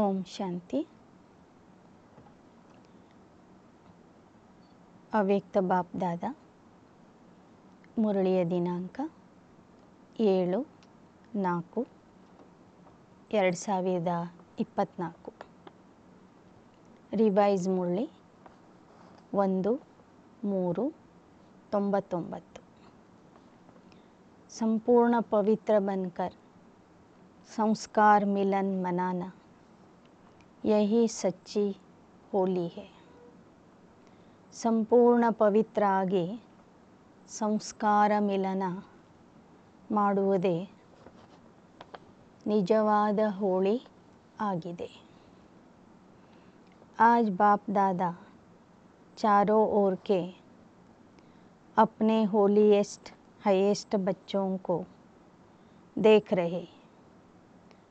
ಓಂ ಶಾಂತಿ ಅವ್ಯಕ್ತ ಬಾಪ್ದಾದ ಮುರಳಿಯ ದಿನಾಂಕ ಏಳು ನಾಲ್ಕು ಎರಡು ಸಾವಿರದ ಇಪ್ಪತ್ತ್ನಾಲ್ಕು ರಿವೈಸ್ ಮುರಳಿ ಒಂದು ಮೂರು ತೊಂಬತ್ತೊಂಬತ್ತು ಸಂಪೂರ್ಣ ಪವಿತ್ರ ಬನ್ಕರ್ ಸಂಸ್ಕಾರ ಮಿಲನ್ ಮನಾನ यही सच्ची होली है संपूर्ण पवित्र आगे संस्कार मिलन निजवाद होली आगे आज बाप दादा चारों ओर के अपने होलीएस्ट हाईएस्ट बच्चों को देख रहे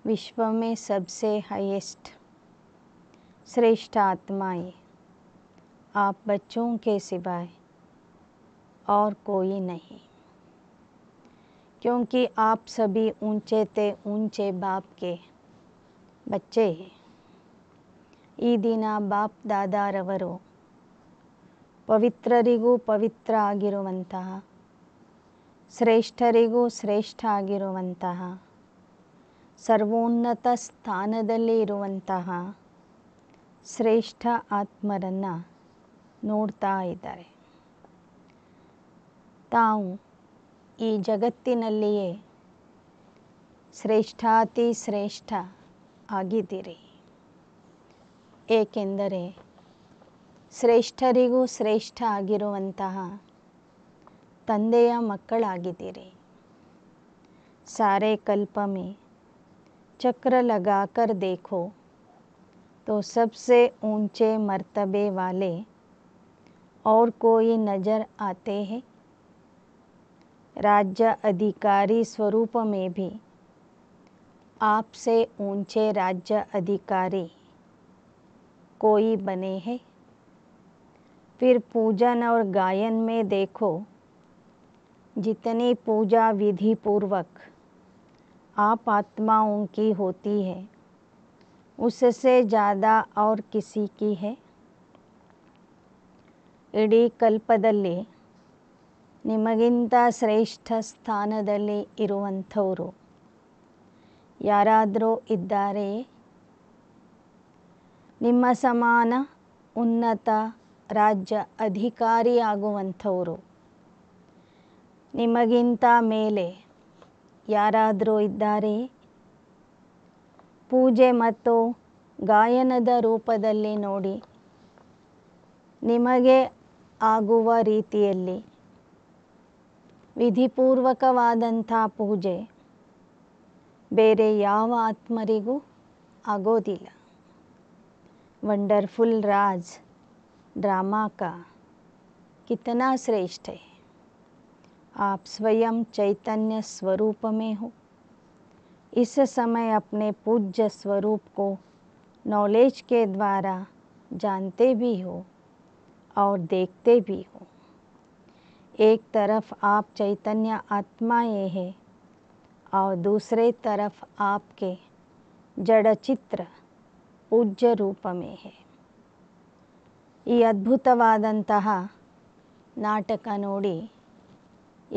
विश्व में सबसे हाईएस्ट श्रेष्ठ आत्माएं आप बच्चों के सिवाय और कोई नहीं क्योंकि आप सभी ऊंचे ते ऊंचे बाप के बच्चे हैं ईदीना बाप दादा रवरो पवित्ररिगू पवित्र आगिवंत श्रेष्ठरिगू श्रेष्ठ आगिवंत सर्वोन्नत स्थानदली स्थानदली ಶ್ರೇಷ್ಠ ಆತ್ಮರನ್ನು ನೋಡ್ತಾ ಇದ್ದಾರೆ ತಾವು ಈ ಜಗತ್ತಿನಲ್ಲಿಯೇ ಶ್ರೇಷ್ಠಾತಿ ಶ್ರೇಷ್ಠ ಆಗಿದ್ದೀರಿ ಏಕೆಂದರೆ ಶ್ರೇಷ್ಠರಿಗೂ ಶ್ರೇಷ್ಠ ಆಗಿರುವಂತಹ ತಂದೆಯ ಮಕ್ಕಳಾಗಿದ್ದೀರಿ ಸಾರೆ ಕಲ್ಪಮೆ ಚಕ್ರ ಲಗಾಕರ್ ದೇಖೋ तो सबसे ऊंचे मर्तबे वाले और कोई नज़र आते हैं राज्य अधिकारी स्वरूप में भी आपसे ऊंचे राज्य अधिकारी कोई बने हैं फिर पूजन और गायन में देखो जितनी पूजा विधि पूर्वक आप आत्माओं की होती है ಉಸಸೆ ಜಾದಾ ಅವ್ರ ಕಿಸಿಕಿ की ಇಡೀ ಕಲ್ಪದಲ್ಲಿ ನಿಮಗಿಂತ ಶ್ರೇಷ್ಠ ಸ್ಥಾನದಲ್ಲಿ ಇರುವಂಥವರು ಯಾರಾದರೂ ಇದ್ದಾರೆಯೇ ನಿಮ್ಮ ಸಮಾನ ಉನ್ನತ ರಾಜ್ಯ ಅಧಿಕಾರಿಯಾಗುವಂಥವರು ನಿಮಗಿಂತ ಮೇಲೆ ಯಾರಾದರೂ ಇದ್ದಾರೆಯೇ ಪೂಜೆ ಮತ್ತು ಗಾಯನದ ರೂಪದಲ್ಲಿ ನೋಡಿ ನಿಮಗೆ ಆಗುವ ರೀತಿಯಲ್ಲಿ ವಿಧಿಪೂರ್ವಕವಾದಂಥ ಪೂಜೆ ಬೇರೆ ಯಾವ ಆತ್ಮರಿಗೂ ಆಗೋದಿಲ್ಲ ವಂಡರ್ಫುಲ್ ರಾಜ್ ಡ್ರಾಮಾಕ ಕಿತನಾ ಶ್ರೇಷ್ಠೆ ಆಪ್ ಸ್ವಯಂ ಚೈತನ್ಯ स्वयं चैतन्य इस समय अपने पूज्य स्वरूप को नॉलेज के द्वारा जानते भी हो और देखते भी हो एक तरफ आप चैतन्य आत्मा ये है और दूसरे तरफ आपके जड़ चित्र पूज्य रूप में है ये अद्भुतवाद नाटक नोड़ी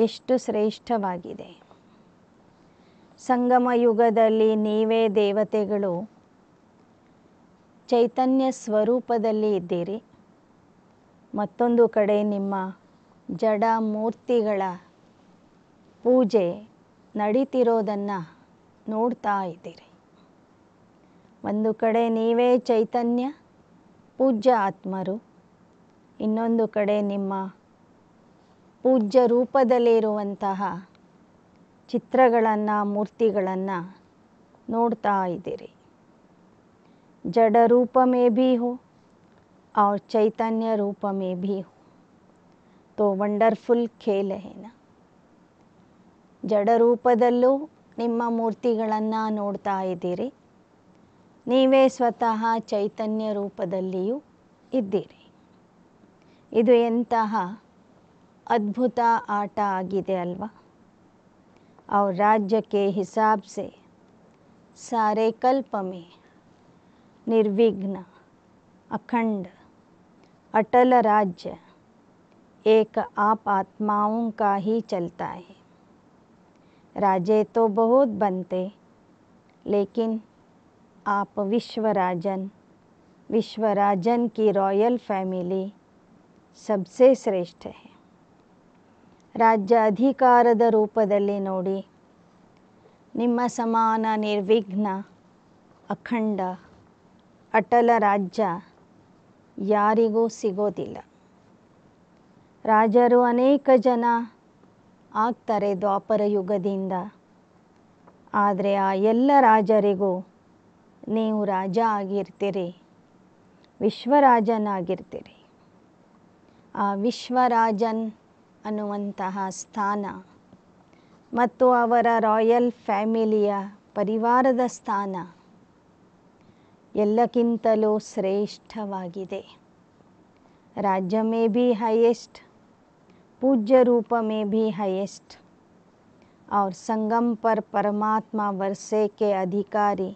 ಎಷ್ಟು ಶ್ರೇಷ್ಠವಾಗಿದೆ ಸಂಗಮ ಯುಗದಲ್ಲಿ ನೀವೇ ದೇವತೆಗಳು ಚೈತನ್ಯ ಸ್ವರೂಪದಲ್ಲಿ ಇದ್ದೀರಿ ಮತ್ತೊಂದು ಕಡೆ ನಿಮ್ಮ ಜಡ ಮೂರ್ತಿಗಳ ಪೂಜೆ ನಡೀತಿರೋದನ್ನು ನೋಡ್ತಾ ಇದ್ದೀರಿ ಒಂದು ಕಡೆ ನೀವೇ ಚೈತನ್ಯ ಪೂಜ್ಯ ಆತ್ಮರು ಇನ್ನೊಂದು ಕಡೆ ನಿಮ್ಮ ಪೂಜ್ಯ ರೂಪದಲ್ಲಿರುವಂತಹ ಚಿತ್ರಗಳನ್ನು ಮೂರ್ತಿಗಳನ್ನು ನೋಡ್ತಾ ಇದ್ದೀರಿ ಜಡ ರೂಪ ಮೇ ಹೋ हो और चैतन्य ರೂಪ ಹೋ भी हो तो ವಂಡರ್ಫುಲ್ ಖೇಲ್ ಹೇನ ಜಡ ರೂಪದಲ್ಲೂ ನಿಮ್ಮ ಮೂರ್ತಿಗಳನ್ನು ನೋಡ್ತಾ ಇದ್ದೀರಿ ನೀವೇ ಸ್ವತಃ ಚೈತನ್ಯ ರೂಪದಲ್ಲಿಯೂ ಇದ್ದೀರಿ ಇದು ಎಂತಹ ಅದ್ಭುತ ಆಟ ಆಗಿದೆ ಅಲ್ವಾ और राज्य के हिसाब से सारे कल्प में निर्विघ्न अखंड अटल राज्य एक आप आत्माओं का ही चलता है राजे तो बहुत बनते लेकिन आप विश्वराजन विश्वराजन की रॉयल फैमिली सबसे श्रेष्ठ है ರಾಜ್ಯ ಅಧಿಕಾರದ ರೂಪದಲ್ಲಿ ನೋಡಿ ನಿಮ್ಮ ಸಮಾನ ನಿರ್ವಿಘ್ನ ಅಖಂಡ ಅಟಲ ರಾಜ್ಯ ಯಾರಿಗೂ ಸಿಗೋದಿಲ್ಲ ರಾಜರು ಅನೇಕ ಜನ ಆಗ್ತಾರೆ ದ್ವಾಪರ ಯುಗದಿಂದ ಆದರೆ ಆ ಎಲ್ಲ ರಾಜರಿಗೂ ನೀವು ರಾಜ ಆಗಿರ್ತೀರಿ ವಿಶ್ವರಾಜನಾಗಿರ್ತೀರಿ ಆ ವಿಶ್ವರಾಜನ್ अवंत स्थान रॉयल फैमिलिया ರಾಯಲ್ स्थान ಪರಿವಾರದ ಸ್ಥಾನ राज्य में भी हईयेस्ट पूज्य रूप में भी हईयेस्ट और संगम पर परमात्मा वर्षे के अधिकारी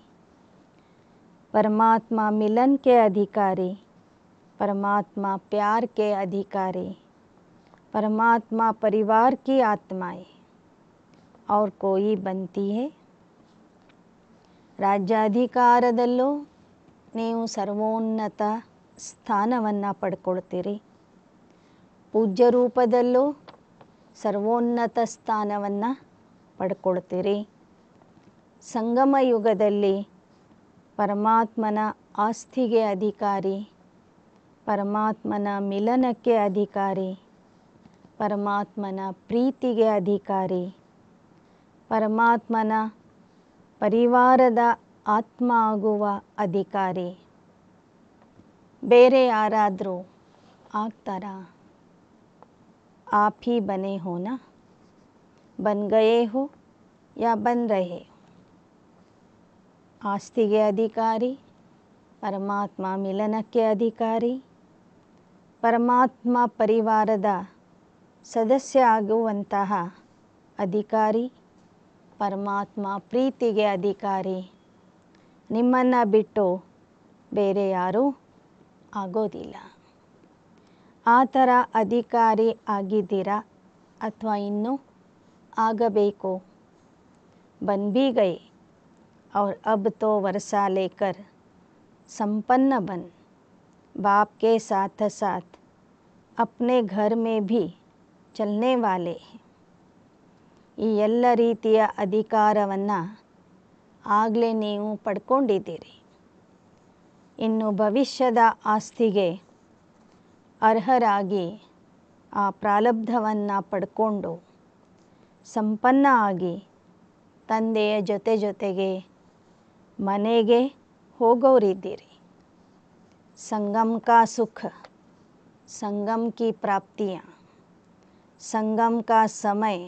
परमात्मा मिलन के अधिकारी परमात्मा प्यार के अधिकारी परमात्मा परिवार की आत्माएं और कोई बनती है ರಾಜ್ಯಾಧಿಕಾರದಲ್ಲೂ ನೀವು ಸರ್ವೋನ್ನತ ಸ್ಥಾನವನ್ನು ಪಡ್ಕೊಳ್ತೀರಿ ಪೂಜ್ಯ ರೂಪದಲ್ಲೂ ಸರ್ವೋನ್ನತ ಸ್ಥಾನವನ್ನು ಪಡ್ಕೊಳ್ತೀರಿ ಸಂಗಮ ಯುಗದಲ್ಲಿ ಪರಮಾತ್ಮನ ಆಸ್ತಿಗೆ ಅಧಿಕಾರಿ ಪರಮಾತ್ಮನ ಮಿಲನಕ್ಕೆ ಅಧಿಕಾರಿ परमात्म प्रीति अधिकारी परमात्म पिवार आत्म अधिकारी बेरे याराद आता आप ही बने हो ना बन गए हो या बन रहे आस्ति के अधिकारी परमात्मा मिलन के अधिकारी परमात्मा परिवार दा ಸದಸ್ಯ ಆಗುವಂತಹ ಅಧಿಕಾರಿ ಪರಮಾತ್ಮ ಪ್ರೀತಿಗೆ ಅಧಿಕಾರಿ ನಿಮ್ಮನ್ನು ಬಿಟ್ಟು ಬೇರೆ ಯಾರೂ ಆಗೋದಿಲ್ಲ ಆ ಥರ ಅಧಿಕಾರಿ ಆಗಿದ್ದೀರಾ ಅಥವಾ ಇನ್ನೂ ಆಗಬೇಕು बन भी गए और अब तो वर्षा लेकर संपन्न बन बाप के साथ साथ अपने घर में भी ಚಲನೆ ವಾಲೆ ಈ ಎಲ್ಲ ರೀತಿಯ ಅಧಿಕಾರವನ್ನು ಆಗಲೇ ನೀವು ಪಡ್ಕೊಂಡಿದ್ದೀರಿ ಇನ್ನು ಭವಿಷ್ಯದ ಆಸ್ತಿಗೆ ಅರ್ಹರಾಗಿ ಆ ಪ್ರಾಲಬ್ಧವನ್ನು ಪಡ್ಕೊಂಡು ಸಂಪನ್ನ ಆಗಿ ತಂದೆಯ ಜೊತೆ ಜೊತೆಗೆ ಮನೆಗೆ ಹೋಗೋರಿದ್ದೀರಿ ಕಾ ಸುಖ ಸಂಗಮ್ ಕಿ ಪ್ರಾಪ್ತಿಯ संगम का समय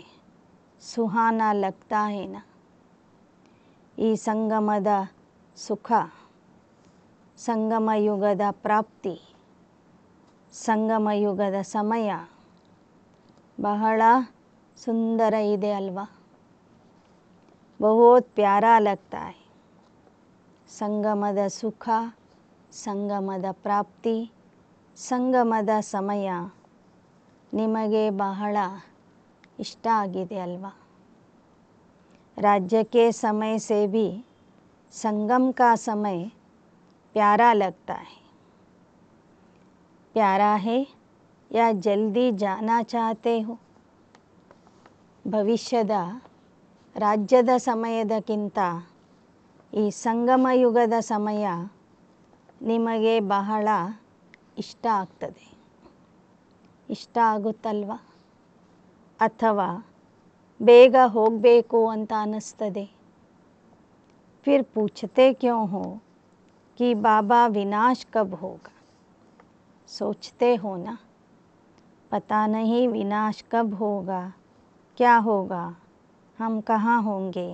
ಸುಹಾನ ಲಗ್ತಾಯಿನ ಈ ಸಂಗಮದ ಸುಖ ಸಂಗಮಯುಗದ ಪ್ರಾಪ್ತಿ ಸಂಗಮಯುಗದ ಸಮಯ ಬಹಳ ಸುಂದರ ಇದೆ ಅಲ್ವಾ ಬಹುತ್ ಪ್ಯಾರ ಲಗ್ತಾಯ ಸಂಗಮದ ಸುಖ ಸಂಗಮದ ಪ್ರಾಪ್ತಿ ಸಂಗಮದ ಸಮಯ ನಿಮಗೆ ಬಹಳ ಇಷ್ಟ ಆಗಿದೆ ಅಲ್ವಾ ರಾಜ್ಯಕ್ಕೆ ಸಮಯ ಸೇವಿ ಸಂಗಮ ಕಾ ಸಮಯ ಪ್ಯಾರಾ ಲಗ್ತಾಯ ಹೈ लगता ಹೇ ಯಾ ಜಲ್ದಿ या ಚಾತೆ ಹೋ ಭವಿಷ್ಯದ ರಾಜ್ಯದ ಸಮಯದಕ್ಕಿಂತ ಈ ಸಂಗಮ ಯುಗದ ಸಮಯ ನಿಮಗೆ ಬಹಳ ಇಷ್ಟ ಆಗ್ತದೆ इष्ट ಆಗುತ್ತಲ್ವ अथवा बेग ಹೋಗಬೇಕು ಅಂತ फिर पूछते क्यों हो कि बाबा विनाश कब होगा सोचते हो ना पता नहीं विनाश कब होगा क्या होगा हम कहाँ होंगे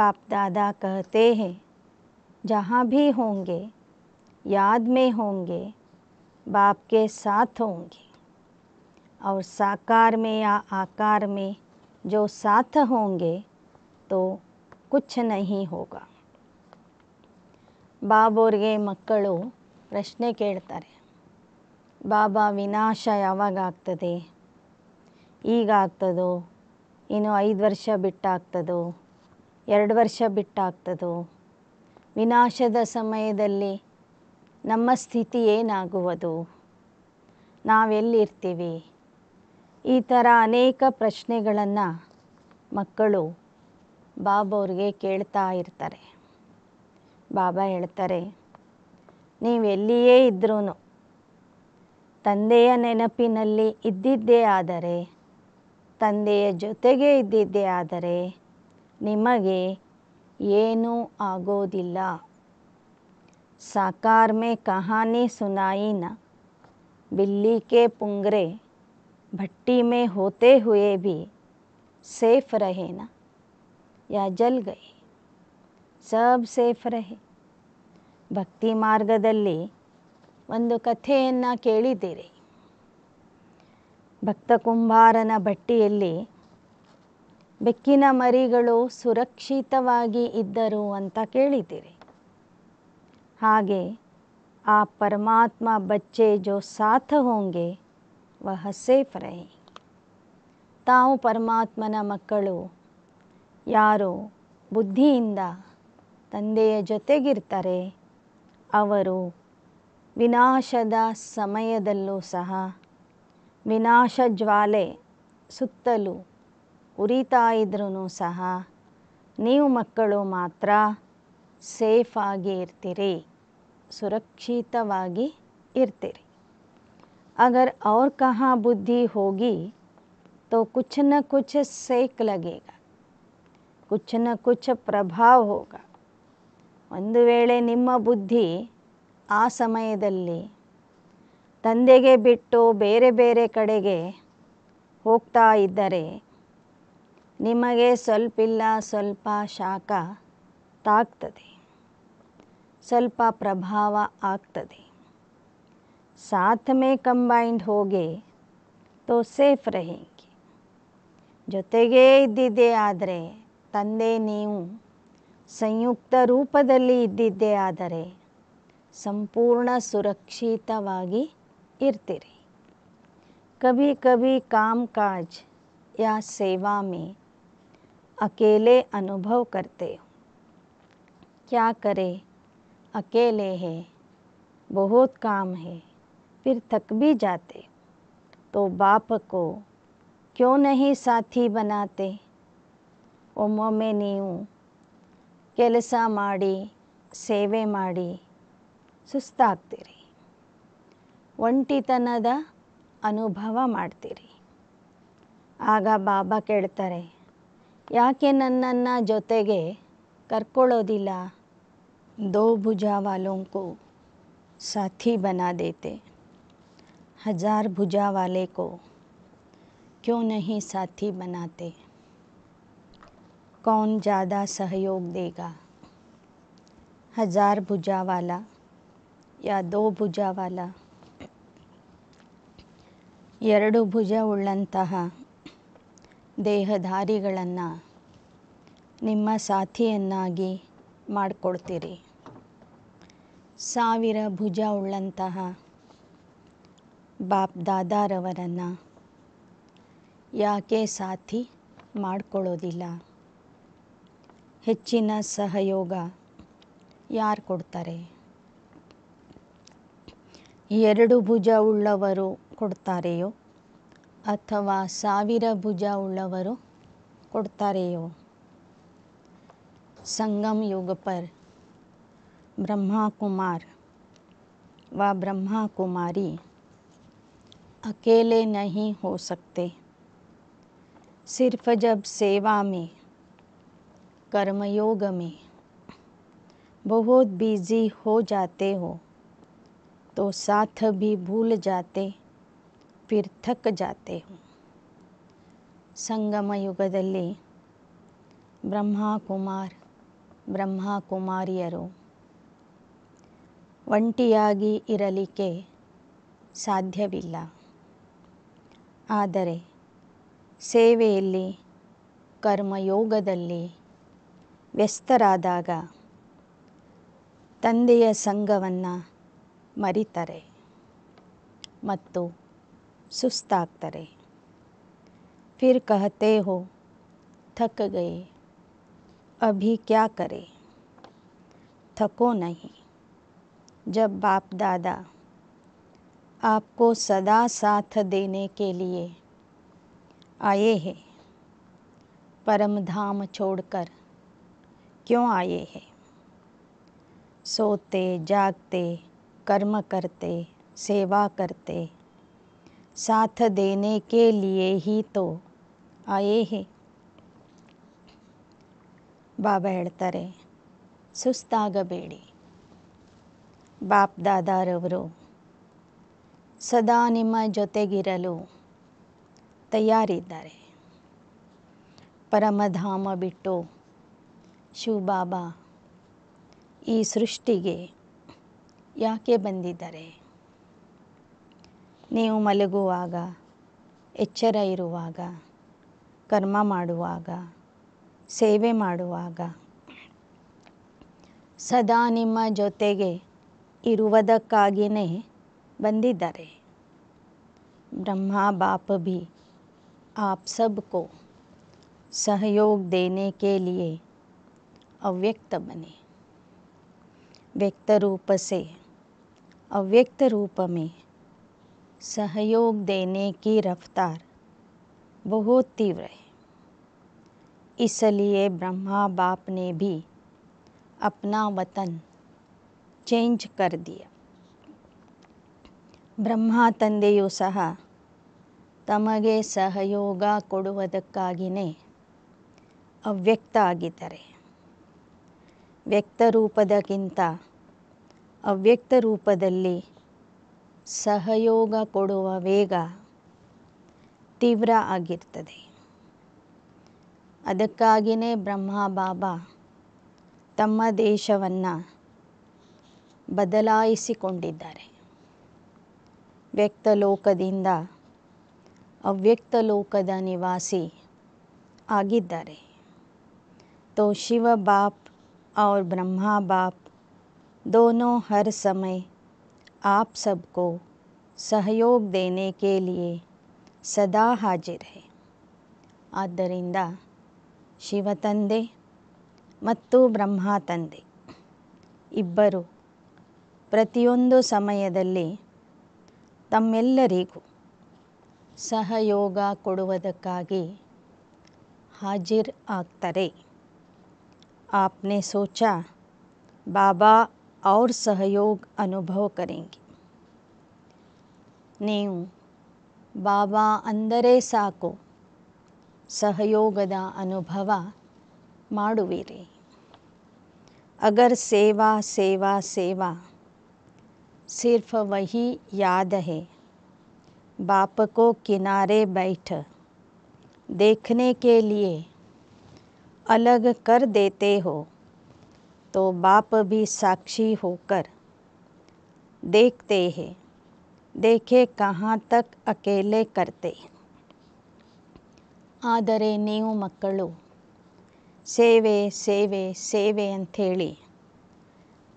बाप दादा कहते हैं जहाँ भी होंगे याद में होंगे बाप के साथ होंगे और साकार में या आकार में जो साथ होंगे तो कुछ नहीं होगा ಬಾಬೋರಿಗೆ ಮಕ್ಕಳು ಪ್ರಶ್ನೆ ಕೇಳ್ತಾರೆ ಬಾಬಾ ವಿನಾಶ ಯಾವಾಗ ಆಗ್ತದೆ ಈಗ ಇನ್ನು ಐದು ವರ್ಷ ಬಿಟ್ಟಾಗ್ತದೋ ಎರಡು ವರ್ಷ ಬಿಟ್ಟಾಗ್ತದೋ ವಿನಾಶದ ಸಮಯದಲ್ಲಿ ನಮ್ಮ ಸ್ಥಿತಿ ಏನಾಗುವುದು ನಾವೆಲ್ಲಿರ್ತೀವಿ ಈ ಥರ ಅನೇಕ ಪ್ರಶ್ನೆಗಳನ್ನು ಮಕ್ಕಳು ಬಾಬವ್ರಿಗೆ ಕೇಳ್ತಾ ಇರ್ತಾರೆ ಬಾಬಾ ಹೇಳ್ತಾರೆ ನೀವೆಲ್ಲಿಯೇ ಇದ್ರೂ ತಂದೆಯ ನೆನಪಿನಲ್ಲಿ ಇದ್ದಿದ್ದೇ ಆದರೆ ತಂದೆಯ ಜೊತೆಗೆ ಇದ್ದಿದ್ದೇ ಆದರೆ ನಿಮಗೆ ಏನೂ ಆಗೋದಿಲ್ಲ ಸಾಕಾರ್ಮೆ ಕಹಾನಿ ಸುನಾಯಿನ ಬಿಲ್ಲಿಕೆ ಪುಂಗ್ರೆ भट्टी में होते हुए ಸೇಫ್ सेफ रहे ना या जल गए सब ಸೇಫ್ ರಹೆ ಭಕ್ತಿ ಮಾರ್ಗದಲ್ಲಿ ಒಂದು ಕಥೆಯನ್ನು ಕೇಳಿದ್ದೀರಿ ಭಕ್ತ ಕುಂಬಾರನ ಭಟ್ಟಿಯಲ್ಲಿ ಬೆಕ್ಕಿನ ಮರಿಗಳು ಸುರಕ್ಷಿತವಾಗಿ ಇದ್ದರು ಅಂತ ಕೇಳಿದ್ದೀರಿ ಹಾಗೆ ಆ ಪರಮಾತ್ಮ ಬಚ್ಚೆ ಜೋ ಸಾಥ ಹೋಂಗೆ ವಹ ರಹಿ ತಾವು ಪರಮಾತ್ಮನ ಮಕ್ಕಳು ಯಾರು ಬುದ್ಧಿಯಿಂದ ತಂದೆಯ ಜೊತೆಗಿರ್ತಾರೆ ಅವರು ವಿನಾಶದ ಸಮಯದಲ್ಲೂ ಸಹ ವಿನಾಶ ಜ್ವಾಲೆ ಸುತ್ತಲೂ ಉರಿತಾ ಇದ್ರೂ ಸಹ ನೀವು ಮಕ್ಕಳು ಮಾತ್ರ ಸೇಫಾಗಿ ಇರ್ತೀರಿ ಸುರಕ್ಷಿತವಾಗಿ ಇರ್ತೀರಿ अगर और कहाँ बुद्धि होगी तो कुछ न कुछ सेक लगेगा कुछ न कुछ ಪ್ರಭಾವ ಹೋಗ ಒಂದು ವೇಳೆ ನಿಮ್ಮ ಬುದ್ಧಿ ಆ ಸಮಯದಲ್ಲಿ ತಂದೆಗೆ ಬಿಟ್ಟು ಬೇರೆ ಬೇರೆ ಕಡೆಗೆ ಹೋಗ್ತಾ ಇದ್ದರೆ ನಿಮಗೆ ಸ್ವಲ್ಪ ಇಲ್ಲ ಸ್ವಲ್ಪ ಶಾಖ ತಾಗ್ತದೆ ಸ್ವಲ್ಪ ಪ್ರಭಾವ ಆಗ್ತದೆ साथ में कंबाइंड हो गए तो सेफ रहेंगे जो तेगे दीदे आदरे तंदे नीव संयुक्त रूप दलिए आदरे संपूर्ण सुरक्षित इतरी कभी कभी काम काज या सेवा में अकेले अनुभव करते हो क्या करे अकेले है बहुत काम है फिर थक भी जाते तो बाप को क्यों नहीं ಸಾಥಿ बनाते ಒಮ್ಮೊಮ್ಮೆ ನೀವು ಕೆಲಸ ಮಾಡಿ ಸೇವೆ ಮಾಡಿ ಸುಸ್ತಾಗ್ತೀರಿ ಒಂಟಿತನದ ಅನುಭವ ಮಾಡ್ತೀರಿ ಆಗ ಬಾಬಾ ಕೇಳ್ತಾರೆ ಯಾಕೆ ನನ್ನನ್ನು ಜೊತೆಗೆ ಕರ್ಕೊಳ್ಳೋದಿಲ್ಲ ದೋ ಭುಜಾವಾಲೋಂಕು ಸಾಥಿ ಬನಾ हजार भुजा वाले को क्यों नहीं साथी बनाते कौन ज़्यादा सहयोग देगा हजार भुजा वाला या दो भुजा वाला एर भुज देहधारी साथियाकोती सामि भुज उल्ला ಬಾಪ್ ದಾದಾರವರನ್ನು ಯಾಕೆ ಸಾಥಿ ಮಾಡಿಕೊಳ್ಳೋದಿಲ್ಲ ಹೆಚ್ಚಿನ ಸಹಯೋಗ ಯಾರು ಕೊಡ್ತಾರೆ ಎರಡು ಭುಜ ಉಳ್ಳವರು ಕೊಡ್ತಾರೆಯೋ ಅಥವಾ ಸಾವಿರ ಭುಜ ಉಳ್ಳವರು ಕೊಡ್ತಾರೆಯೋ ಸಂಗಮ್ ಯುಗಪರ್ ಬ್ರಹ್ಮಕುಮಾರ್ ವ ಬ್ರಹ್ಮಕುಮಾರಿ अकेले नहीं हो सकते सिर्फ जब सेवा में कर्मयोग में बहुत बिजी हो जाते हो तो साथ भी भूल जाते फिर थक जाते हो संगम युग दी ब्रह्मा कुमार ब्रह्मा ಒಂಟಿಯಾಗಿ ಇರಲಿಕ್ಕೆ ಸಾಧ್ಯವಿಲ್ಲ ಆದರೆ ಸೇವೆಯಲ್ಲಿ ಕರ್ಮಯೋಗದಲ್ಲಿ ವ್ಯಸ್ತರಾದಾಗ ತಂದೆಯ ಸಂಘವನ್ನು ಮರಿತರೆ, ಮತ್ತು ಸುಸ್ತಾಗ್ತಾರೆ ಫಿರ್ ಕಹತೆ ಹೋ ಥಕ್ ಗೈ ಅಭಿ ಕ್ಯಾ ಕರೆ ಥಕೋ ನಹಿ ಜಬ್ ಬಾಪ್ ದಾದಾ आपको सदा साथ देने के लिए आए हैं परम धाम छोड़कर क्यों आए हैं सोते जागते कर्म करते सेवा करते साथ देने के लिए ही तो आए हैं ಬಾಬಾ ಹೇಳ್ತಾರೆ बाप दादा रवरों ಸದಾ ನಿಮ್ಮ ಜೊತೆಗಿರಲು ತಯಾರಿದ್ದಾರೆ ಪರಮಧಾಮ ಬಿಟ್ಟು ಶಿವಬಾಬಾ ಈ ಸೃಷ್ಟಿಗೆ ಯಾಕೆ ಬಂದಿದ್ದಾರೆ ನೀವು ಮಲಗುವಾಗ ಎಚ್ಚರ ಇರುವಾಗ ಕರ್ಮ ಮಾಡುವಾಗ ಸೇವೆ ಮಾಡುವಾಗ ಸದಾ ನಿಮ್ಮ ಜೊತೆಗೆ ಇರುವುದಕ್ಕಾಗಿಯೇ बंदीदरे ब्रह्मा बाप भी आप सबको सहयोग देने के लिए अव्यक्त बने व्यक्त रूप से अव्यक्त रूप में सहयोग देने की रफ्तार बहुत तीव्र है इसलिए ब्रह्मा बाप ने भी अपना वतन चेंज कर दिया ಬ್ರಹ್ಮ ತಂದೆಯೂ ಸಹ ತಮಗೆ ಸಹಯೋಗ ಕೊಡುವುದಕ್ಕಾಗಿಯೇ ಅವ್ಯಕ್ತ ಆಗಿದ್ದಾರೆ ವ್ಯಕ್ತ ರೂಪದಕ್ಕಿಂತ ಅವ್ಯಕ್ತ ರೂಪದಲ್ಲಿ ಸಹಯೋಗ ಕೊಡುವ ವೇಗ ತೀವ್ರ ಆಗಿರ್ತದೆ ಅದಕ್ಕಾಗಿಯೇ ಬ್ರಹ್ಮ ಬಾಬಾ ತಮ್ಮ ದೇಶವನ್ನು ಬದಲಾಯಿಸಿಕೊಂಡಿದ್ದಾರೆ ವ್ಯಕ್ತಲೋಕದಿಂದ ಅವ್ಯಕ್ತಲೋಕದ ನಿವಾಸಿ ಆಗಿದ್ದಾರೆ ತೋ ಶಿವ ಬಾಪ್ ಔರ್ ब्रह्मा ಬಾಪ್ ದೋನೋ ಹರ್ ಸಮಯ ಆಪ್ सबको ಸಹಯೋಗ ದೇನೆ ಕೆ ಸದಾ ಹಾಜಿರ್ ಆದ್ದರಿಂದ ಶಿವ ತಂದೆ ಮತ್ತು ಬ್ರಹ್ಮ ತಂದೆ ಇಬ್ಬರು ಪ್ರತಿಯೊಂದು ಸಮಯದಲ್ಲಿ ತಮ್ಮೆಲ್ಲರಿಗೂ ಸಹಯೋಗ ಕೊಡುವುದಕ್ಕಾಗಿ ಹಾಜಿರ್ ಆಗ್ತಾರೆ ಆಪ್ನೆ ಸೋಚ ಬಾಬಾ ಅವ್ರ ಸಹಯೋಗ ಅನುಭವ करेंगे ನೀವು ಬಾಬಾ ಅಂದರೆ ಸಾಕು ಸಹಯೋಗದ ಅನುಭವ ಮಾಡುವಿರಿ ಅಗರ್ ಸೇವಾ ಸೇವಾ ಸೇವಾ सिर्फ वही याद है बाप को किनारे बैठ देखने के लिए अलग कर देते हो तो बाप भी साक्षी होकर देखते हैं देखे कहाँ तक अकेले करते ಆದರೆ ನೀವು सेवे सेवे सेवे अंत तंदेना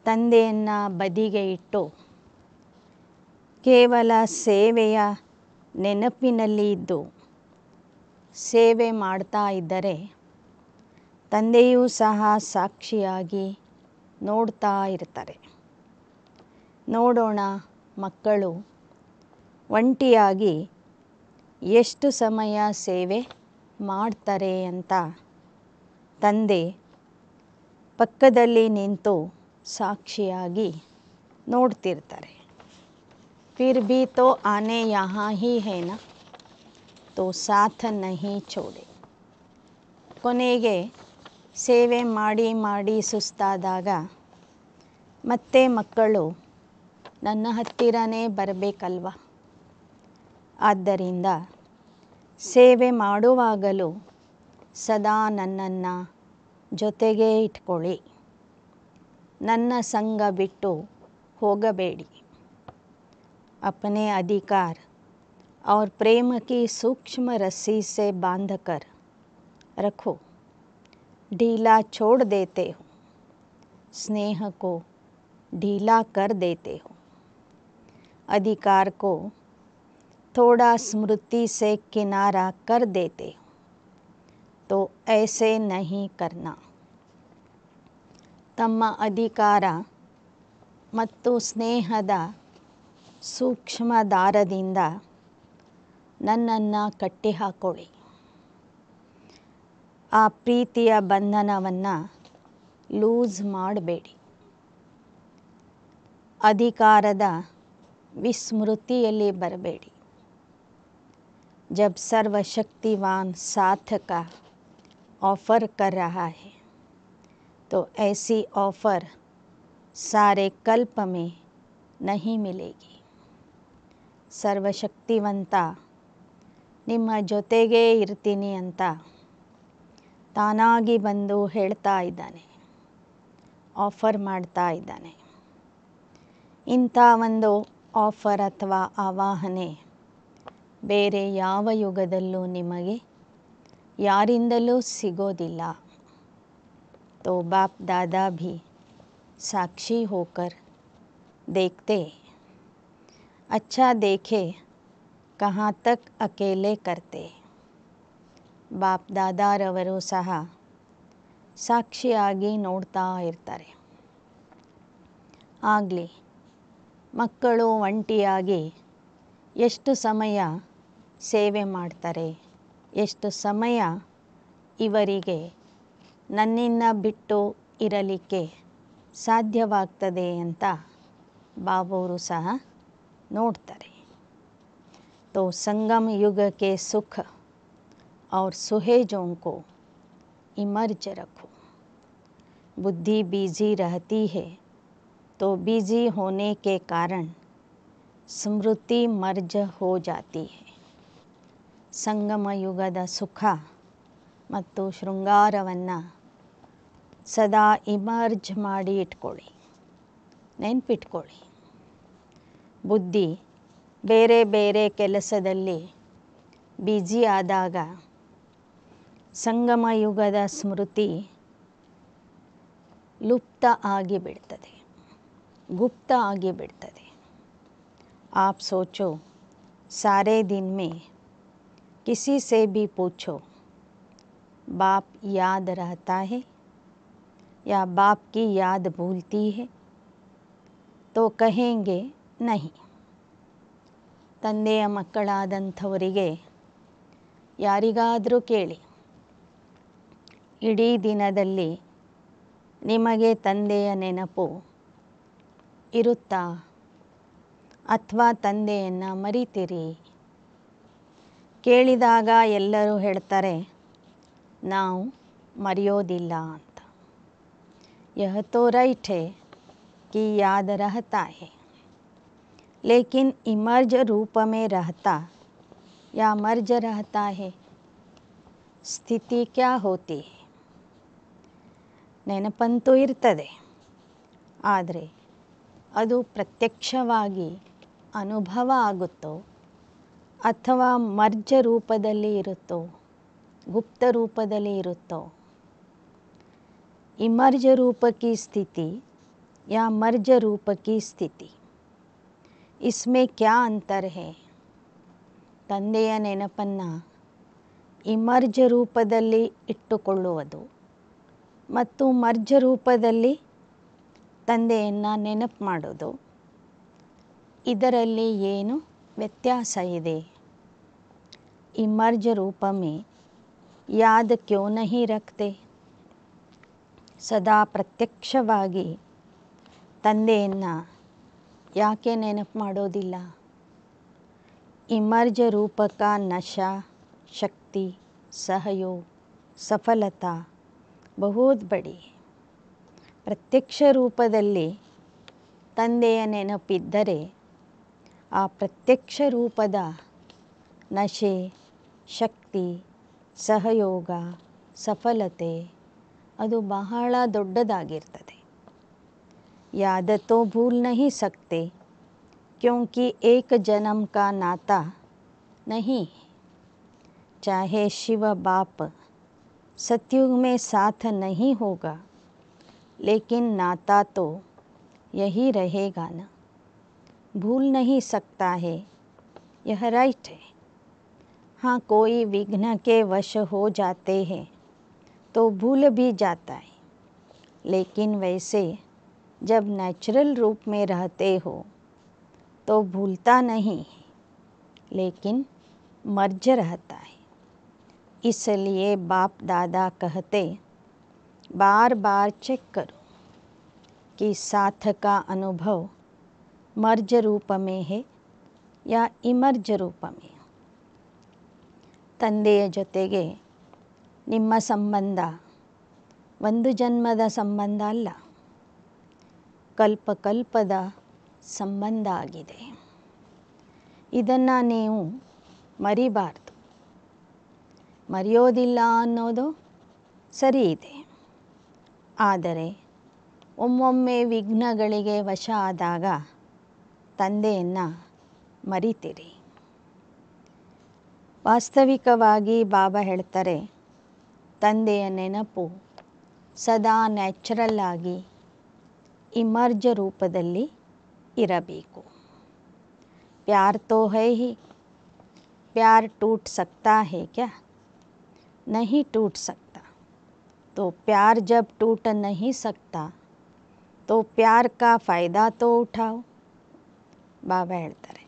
ತಂದೆಯನ್ನು गई तो। ಕೇವಲ ಸೇವೆಯ ನೆನಪಿನಲ್ಲಿ ಇದ್ದು ಸೇವೆ ಮಾಡ್ತಾ ಇದ್ದರೆ ತಂದೆಯೂ ಸಹ ಸಾಕ್ಷಿಯಾಗಿ ನೋಡ್ತಾ ಇರ್ತಾರೆ ನೋಡೋಣ ಮಕ್ಕಳು ಒಂಟಿಯಾಗಿ ಎಷ್ಟು ಸಮಯ ಸೇವೆ ಮಾಡ್ತಾರೆ ಅಂತ ತಂದೆ ಪಕ್ಕದಲ್ಲಿ ನಿಂತು ಸಾಕ್ಷಿಯಾಗಿ ನೋಡ್ತಿರ್ತಾರೆ फिर भी तो आने यहाँ ही है ना तो साथ नहीं ಚೋಡೆ ಕೊನೆಗೆ ಸೇವೆ ಮಾಡಿ ಮಾಡಿ ಸುಸ್ತಾದಾಗ ಮತ್ತೆ ಮಕ್ಕಳು ನನ್ನ ಹತ್ತಿರನೇ ಬರಬೇಕಲ್ವ ಆದ್ದರಿಂದ ಸೇವೆ ಮಾಡುವಾಗಲೂ ಸದಾ ನನ್ನನ್ನು ಜೊತೆಗೆ ಇಟ್ಕೊಳ್ಳಿ ನನ್ನ ಸಂಘ ಬಿಟ್ಟು ಹೋಗಬೇಡಿ अपने अधिकार और प्रेम की सूक्ष्म रस्सी से बांधकर रखो ढीला छोड़ देते हो स्नेह को ढीला कर देते हो अधिकार को थोड़ा स्मृति से किनारा कर देते हो तो ऐसे नहीं करना तम अधिकारा ಮತ್ತು स्नेहदा ಸೂಕ್ಷ್ಮ ದಾರದಿಂದ ನನ್ನನ್ನು ಕಟ್ಟಿ ಆ ಪ್ರೀತಿಯ ಬಂಧನವನ್ನು ಲೂಸ್ ಮಾಡಬೇಡಿ ಅಧಿಕಾರದ ವಿಸ್ಮೃತಿಯಲ್ಲಿ ಬರಬೇಡಿ ಜಬ್ ಸರ್ವಶಕ್ತಿವಾನ್ ಸಾಥಕ ಆಫರ್ कर रहा ಐಸಿ ಆಫರ್ ऐसी ऑफर सारे कल्प में ಸರ್ವಶಕ್ತಿವಂತ ನಿಮ್ಮ ಜೊತೆಗೇ ಇರ್ತೀನಿ ಅಂತ ತಾನಾಗಿ ಬಂದು ಹೇಳ್ತಾ ಇದ್ದಾನೆ ಆಫರ್ ಮಾಡ್ತಾ ಇದ್ದಾನೆ ಇಂಥ ಒಂದು ಆಫರ್ ಅಥವಾ ಆವಾಹನೆ ಬೇರೆ ಯಾವ ಯುಗದಲ್ಲೂ ನಿಮಗೆ ಯಾರಿಂದಲೂ ಸಿಗೋದಿಲ್ಲ ತೋ ಬಾಪ್ ದಾದಾ ಭಿ ಸಾಕ್ಷಿ ಹೋಕರ್ देखते अच्छा देखे ಕಹಾಂ ಅಕೇಲೆ ಕರ್ತೆ ಬಾಪ್ ದಾದಾರವರು ಸಹ ಸಾಕ್ಷಿಯಾಗಿ ನೋಡ್ತಾ ಇರ್ತಾರೆ ಆಗಲಿ ಮಕ್ಕಳು ಒಂಟಿಯಾಗಿ ಎಷ್ಟು ಸಮಯ ಸೇವೆ ಮಾಡ್ತಾರೆ ಎಷ್ಟು ಸಮಯ ಇವರಿಗೆ ನನ್ನಿಂದ ಬಿಟ್ಟು ಇರಲಿಕ್ಕೆ ಸಾಧ್ಯವಾಗ್ತದೆ ಅಂತ ಬಾಬವರು ಸಹ ನೋಡ್ತಾರೆ तो संगम युग के सुख और सुहेजों को इमर्ज रखो बुद्धि बिजी रहती है तो बिजी होने के कारण स्मृति मर्ज हो जाती है संगम युगद सुख ಮತ್ತು ಶೃಂಗಾರವನ್ನು सदा इमर्ज माड़ी ಇಟ್ಕೊಳ್ಳಿ ನೆನ್ಪಿಟ್ಕೊಳ್ಳಿ बुद्धि बेरे बेरे ಕೆಲಸದಲ್ಲಿ संगम युगद स्मृति लुप्त आगे बीड़े गुप्त आगे बीड़े आप सोचो सारे दिन में किसी से भी पूछो बाप याद रहता है या बाप की याद भूलती है तो कहेंगे ನಹಿ ತಂದೆಯ ಮಕ್ಕಳಾದಂಥವರಿಗೆ ಯಾರಿಗಾದರೂ ಕೇಳಿ ಇಡೀ ದಿನದಲ್ಲಿ ನಿಮಗೆ ತಂದೆಯ ನೆನಪು ಇರುತ್ತಾ ಅಥವಾ ತಂದೆಯನ್ನು ಮರಿತೀರಿ ಕೇಳಿದಾಗ ಎಲ್ಲರೂ ಹೇಳ್ತಾರೆ ನಾವು ಮರೆಯೋದಿಲ್ಲ ಅಂತ ಯಹ ತೋ ರೈಟ್ ಹೇ ಕಿ ಯಾದ ರಹತಾ लेकिन इमर्ज रूप में रहता या मर्ज रहता है ಸ್ಥಿತಿ ಕ್ಯಾ ಹೋತಿ ನೆನಪಂತೂ ಇರ್ತದೆ ಆದರೆ ಅದು ಪ್ರತ್ಯಕ್ಷವಾಗಿ ಅನುಭವ ಆಗುತ್ತೋ ಅಥವಾ ಮರ್ಜ ರೂಪದಲ್ಲಿ ಇರುತ್ತೋ ಗುಪ್ತ ರೂಪದಲ್ಲಿ ಇರುತ್ತೋ ಇಮರ್ಜ ರೂಪಕಿ ಸ್ಥಿತಿ ಯಾ ಮರ್ಜ ರೂಪಕಿ ಸ್ಥಿತಿ ಇಸ್ಮೆ ಕ್ಯಾ ಅಂತರ್ಹೆ ತಂದೆಯ ನೆನಪನ್ನು ಇಮರ್ಜ ರೂಪದಲ್ಲಿ ಇಟ್ಟುಕೊಳ್ಳುವುದು ಮತ್ತು ಮರ್ಜ ರೂಪದಲ್ಲಿ ತಂದೆಯನ್ನು ನೆನಪು ಮಾಡೋದು ಇದರಲ್ಲಿ ಏನು ವ್ಯತ್ಯಾಸ ಇದೆ ಇಮರ್ಜ ರೂಪಮೇ ಯಾದ याद ನಹಿ ರಕ್ತೆ ಸದಾ ಪ್ರತ್ಯಕ್ಷವಾಗಿ ತಂದೆಯನ್ನು ಯಾಕೆ ನೆನಪು ಮಾಡೋದಿಲ್ಲ ಇಮರ್ಜ ರೂಪಕ ನಶ ಶಕ್ತಿ ಸಹಯೋಗ ಸಫಲತಾ ಬಹೋದ್ ಬಡಿ ಪ್ರತ್ಯಕ್ಷ ರೂಪದಲ್ಲಿ ತಂದೆಯ ನೆನಪಿದ್ದರೆ ಆ ಪ್ರತ್ಯಕ್ಷ ರೂಪದ ನಶೆ ಶಕ್ತಿ ಸಹಯೋಗ ಸಫಲತೆ ಅದು ಬಹಳ ದೊಡ್ಡದಾಗಿರ್ತದೆ याद तो भूल नहीं सकते क्योंकि एक जन्म का नाता नहीं चाहे शिव बाप सतयुग में साथ नहीं होगा लेकिन नाता तो यही रहेगा ना भूल नहीं सकता है यह राइट है हाँ कोई विघ्न के वश हो जाते हैं तो भूल भी जाता है लेकिन वैसे जब नेचुरल रूप में रहते हो तो भूलता नहीं है लेकिन मर्ज रहता है इसलिए बाप दादा कहते बार बार चेक करो कि साथ का अनुभव मर्ज रूप में है या इमर्ज रूप में ತಂದೆಯ जो ನಿಮ್ಮ संबंध ಒಂದು जन्मद संबंध अल्ला ಕಲ್ಪ ಕಲ್ಪದ ಸಂಬಂಧ ಆಗಿದೆ ಇದನ್ನು ನೀವು ಮರಿಬಾರ್ದು ಮರೆಯೋದಿಲ್ಲ ಅನ್ನೋದು ಸರಿ ಇದೆ ಆದರೆ ಒಮ್ಮೊಮ್ಮೆ ವಿಘ್ನಗಳಿಗೆ ವಶ ಆದಾಗ ತಂದೆಯನ್ನು ಮರಿತೀರಿ ವಾಸ್ತವಿಕವಾಗಿ ಬಾಬಾ ಹೇಳ್ತಾರೆ ತಂದೆಯ ನೆನಪು ಸದಾ ನ್ಯಾಚುರಲ್ಲಾಗಿ ಇಮರ್ಜ ರೂಪದಲ್ಲಿ ಇರಬೇಕು ಪ್ಯಾರ್ ತೋ ಹೈ ಹಿ ಪ್ಯಾರ್ ಟೂಟ್ ಸಕ್ತಾ ಹೇ ಕ್ಯಾ ನಹಿ ಟೂಟ್ ಸಕ್ತಾ ತೋ ಪ್ಯಾರ್ ಜಬ್ ಟೂಟ ನಹಿ ಸಕ್ತಾ ತೋ ಪ್ಯಾರ್ ಕಾ ಫಾಯ್ದಾ ತೋ ಉಠಾವ್ ಬಾಬಾ ಹೇಳ್ತಾರೆ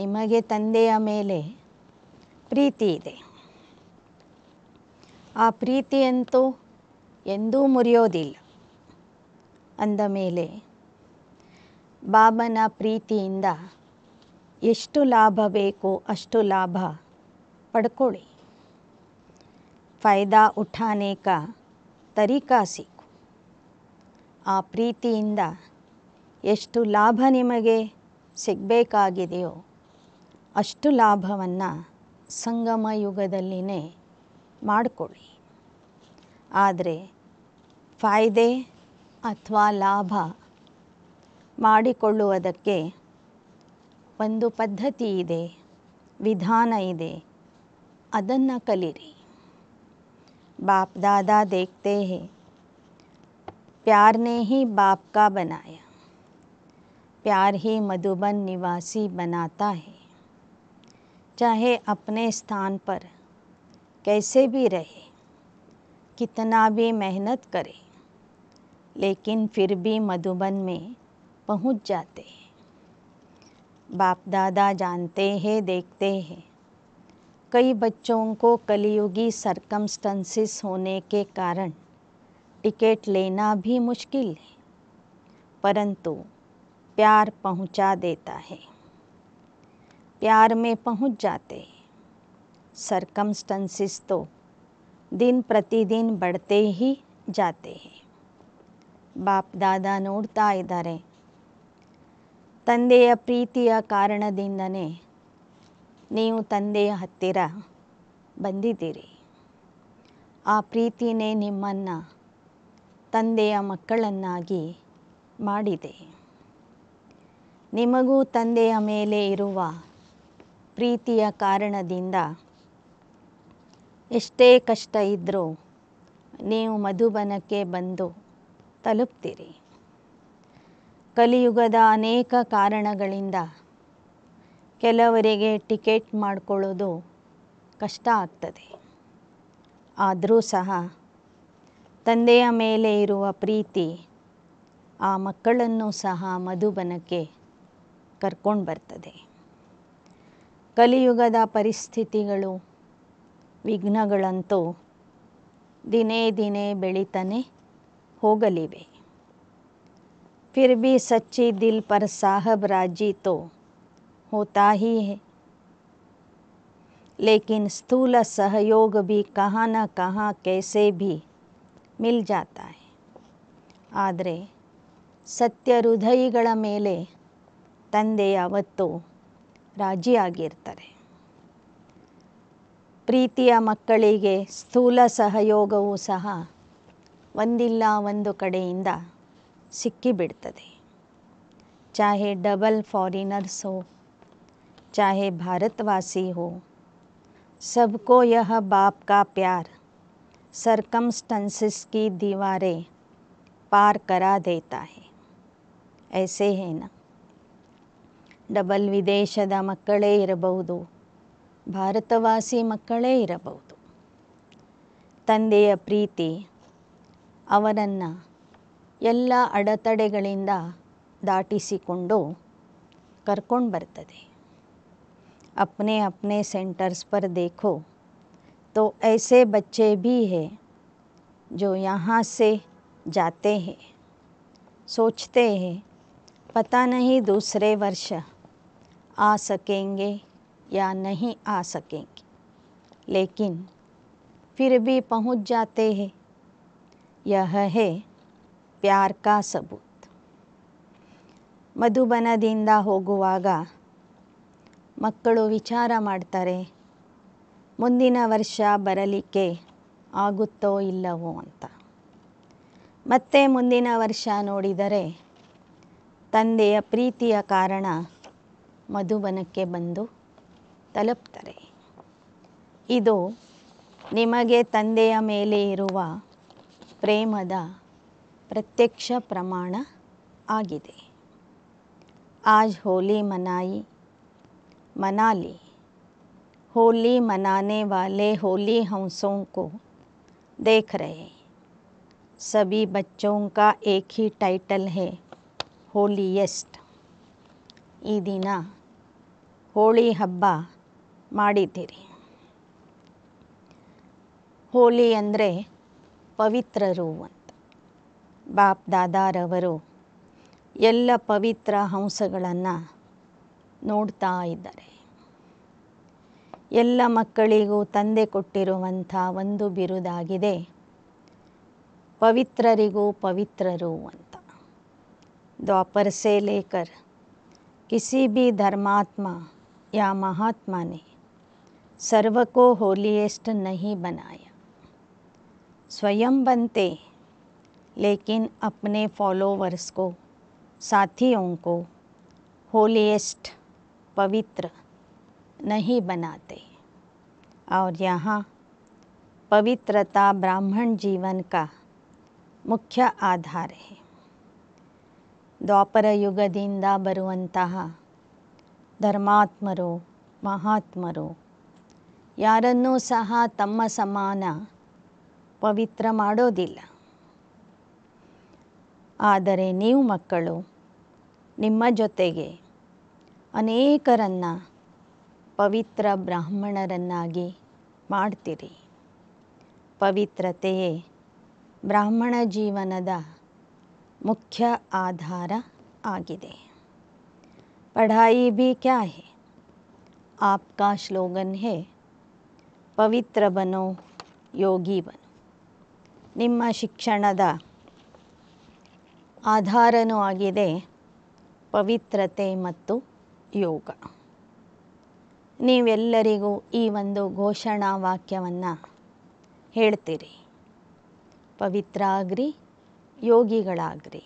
ನಿಮಗೆ ತಂದೆಯ ಮೇಲೆ ಪ್ರೀತಿ ಇದೆ ಆ ಪ್ರೀತಿಯಂತೂ ಎಂದೂ ಮುರಿಯೋದಿಲ್ಲ ಅಂದ ಮೇಲೆ ಬಾಬನ ಪ್ರೀತಿಯಿಂದ ಎಷ್ಟು ಲಾಭ ಬೇಕೋ ಅಷ್ಟು ಲಾಭ ಪಡ್ಕೊಳ್ಳಿ ಫಾಯ್ದಾ ಉಠಾನೇಕ ಕಾ ಸಿಕ್ಕು ಆ ಪ್ರೀತಿಯಿಂದ ಎಷ್ಟು ಲಾಭ ನಿಮಗೆ ಸಿಗಬೇಕಾಗಿದೆಯೋ ಅಷ್ಟು ಲಾಭವನ್ನು ಸಂಗಮ ಯುಗದಲ್ಲಿನೇ ಮಾಡಿಕೊಳ್ಳಿ ಆದರೆ ಫಾಯ್ದೆ अथवा लाभ ಮಾಡಿಕೊಳ್ಳುವುದಕ್ಕೆ पद्धति ಪದ್ಧತಿ विधान ವಿಧಾನ बाप दादा देखते हैं प्यार ने ही बाप का बनाया प्यार ही मधुबन निवासी बनाता है चाहे अपने स्थान पर कैसे भी रहे कितना भी मेहनत करे लेकिन फिर भी मधुबन में पहुंच जाते हैं बाप दादा जानते हैं देखते हैं कई बच्चों को कलयुगी सरकमस्टेंसेस होने के कारण टिकट लेना भी मुश्किल है परंतु प्यार पहुंचा देता है प्यार में पहुंच जाते हैं सरकमस्टेंसेस तो दिन प्रतिदिन बढ़ते ही जाते हैं ಬಾಪ್ ದಾದಾ ನೋಡ್ತಾ ಇದ್ದಾರೆ ತಂದೆಯ ಪ್ರೀತಿಯ ಕಾರಣದಿಂದನೇ ನೀವು ತಂದೆಯ ಹತ್ತಿರ ಬಂದಿದ್ದೀರಿ ಆ ಪ್ರೀತಿನೇ ನಿಮ್ಮನ್ನು ತಂದೆಯ ಮಕ್ಕಳನ್ನಾಗಿ ಮಾಡಿದೆ ನಿಮಗೂ ತಂದೆಯ ಮೇಲೆ ಇರುವ ಪ್ರೀತಿಯ ಕಾರಣದಿಂದ ಎಷ್ಟೇ ಕಷ್ಟ ಇದ್ದರೂ ನೀವು ಮಧುಬನಕ್ಕೆ ಬಂದು ತಲುಪ್ತೀರಿ ಕಲಿಯುಗದ ಅನೇಕ ಕಾರಣಗಳಿಂದ ಕೆಲವರಿಗೆ ಟಿಕೆಟ್ ಮಾಡಿಕೊಳ್ಳೋದು ಕಷ್ಟ ಆಗ್ತದೆ ಆದರೂ ಸಹ ತಂದೆಯ ಮೇಲೆ ಇರುವ ಪ್ರೀತಿ ಆ ಮಕ್ಕಳನ್ನು ಸಹ ಮಧುಬನಕ್ಕೆ ಕರ್ಕೊಂಡು ಬರ್ತದೆ ಕಲಿಯುಗದ ಪರಿಸ್ಥಿತಿಗಳು ವಿಘ್ನಗಳಂತೂ ದಿನೇ ದಿನೇ ಬೆಳೀತಾನೆ हो गले वे फिर भी सच्ची दिल पर साहब राजी तो होता ही है लेकिन स्थूल सहयोग भी कहाँ न कहाँ कैसे भी मिल जाता है आदरे सत्य हृदय मेले ते यू तो राजी आगे प्रीतिया मकल के स्थूल सहयोगवू सह ಒಂದಿಲ್ಲ ಒಂದು ಕಡೆ ಇಂದ ಸಿಕ್ಕಿ ಬಿಡುತ್ತದೆ چاہے ಡಬಲ್ ಫಾರಿನ್ನರ್ ಸೊ چاہے ಭಾರತವಾಸಿ ಹೋ सबको यह बाप का प्यार ಸರ್ಕಮ್ಸ್ಟನ್ಸಸ್ ಕಿ دیوارೇ पार करा देता है ऐसे है ना डबल ವಿದೇಶದ ಮಕ್ಕಳೆ ಇರಬಹುದು ಭಾರತವಾಸಿ ಮಕ್ಕಳೆ ಇರಬಹುದು ತಂದೆಯ ಪ್ರೀತಿ ಅವನನ್ನು ಎಲ್ಲ ಅಡೆತಡೆಗಳಿಂದ ದಾಟಿಸಿಕೊಂಡು अपने अपने सेंटर्स पर देखो तो ऐसे बच्चे भी हैं जो यहाँ से जाते हैं सोचते हैं पता नहीं दूसरे वर्ष आ सकेंगे या नहीं आ सकेंगे लेकिन फिर भी पहुँच जाते हैं ಯಹಹೆ ಪ್ಯಾರ್ಕಾ ಪ್ಯಾರ್ ಕಾ ಸಬೂತ್ ಮಧುಬನದಿಂದ ಹೋಗುವಾಗ ಮಕ್ಕಳು ವಿಚಾರ ಮಾಡ್ತಾರೆ ಮುಂದಿನ ವರ್ಷ ಬರಲಿಕ್ಕೆ ಆಗುತ್ತೋ ಇಲ್ಲವೋ ಅಂತ ಮತ್ತೆ ಮುಂದಿನ ವರ್ಷ ನೋಡಿದರೆ ತಂದೆಯ ಪ್ರೀತಿಯ ಕಾರಣ ಮಧುಬನಕ್ಕೆ ಬಂದು ತಲುಪ್ತಾರೆ ಇದು ನಿಮಗೆ ತಂದೆಯ ಮೇಲೆ ಇರುವ प्रेमदा प्रत्यक्ष प्रमाण ಆಗಿದೆ આજ હોલી મનાઈ મનાલી હોલી મનાને વાલે હોલી હંસوں કો દેખ રહે સભી બચ્ચો કા એક હી ટાઇટલ હે હોલીએસ્ટ ઈ દિના હોળી હब्बा માડીતી હોલી એન્દ્રે ಪವಿತ್ರರು ಅಂತ ಬಾಪ್ ದಾದಾರವರು ಎಲ್ಲ ಪವಿತ್ರ ಹಂಸಗಳನ್ನು ನೋಡ್ತಾ ಇದ್ದಾರೆ ಎಲ್ಲ ಮಕ್ಕಳಿಗೂ ತಂದೆ ಕೊಟ್ಟಿರುವಂಥ ಒಂದು ಬಿರುದಾಗಿದೆ ಪವಿತ್ರರಿಗೂ ಪವಿತ್ರರು ಅಂತ ದ್ವಾಪರ ಸೇಲೇಕರ್ ಕಿಸಿ ಬಿ ಧರ್ಮಾತ್ಮ ಯಾ ಮಹಾತ್ಮನೇ ಸರ್ವಕೋ ಹೋಲಿಯೆಸ್ಟ್ ನಹಿ ಬನಾಯ स्वयं बनते लेकिन अपने फॉलोवर्स को साथियों को होलीस्ट पवित्र नहीं बनाते और यहाँ पवित्रता ब्राह्मण जीवन का मुख्य ಮುಖ್ಯ ಆಧಾರ ದ್ವಾಪರಯುಗದಿಂದ ಬರುವಂತಹ धर्मात्मरो महात्मरो ಯಾರನ್ನೂ ಸಹ तम समाना ಪವಿತ್ರ ಮಾಡೋದಿಲ್ಲ ಆದರೆ ನೀವು ಮಕ್ಕಳು ನಿಮ್ಮ ಜೊತೆಗೆ ಅನೇಕರನ್ನು ಪವಿತ್ರ ಬ್ರಾಹ್ಮಣರನ್ನಾಗಿ ಮಾಡ್ತೀರಿ ಪವಿತ್ರತೆಯೇ ಬ್ರಾಹ್ಮಣ ಜೀವನದ ಮುಖ್ಯ ಆಧಾರ ಆಗಿದೆ ಪಢಾಯಿ ಭೀ ಕ್ಯಾ ಹೇ आपका स्लोगन है पवित्र बनो योगी ನಿಮ್ಮ ಶಿಕ್ಷಣದ ಆಧಾರನೂ ಆಗಿದೆ ಪವಿತ್ರತೆ ಮತ್ತು ಯೋಗ ನೀವೆಲ್ಲರಿಗೂ ಈ ಒಂದು ಘೋಷಣಾ ವಾಕ್ಯವನ್ನು ಹೇಳ್ತೀರಿ ಪವಿತ್ರ ಆಗ್ರಿ ಯೋಗಿಗಳಾಗ್ರಿ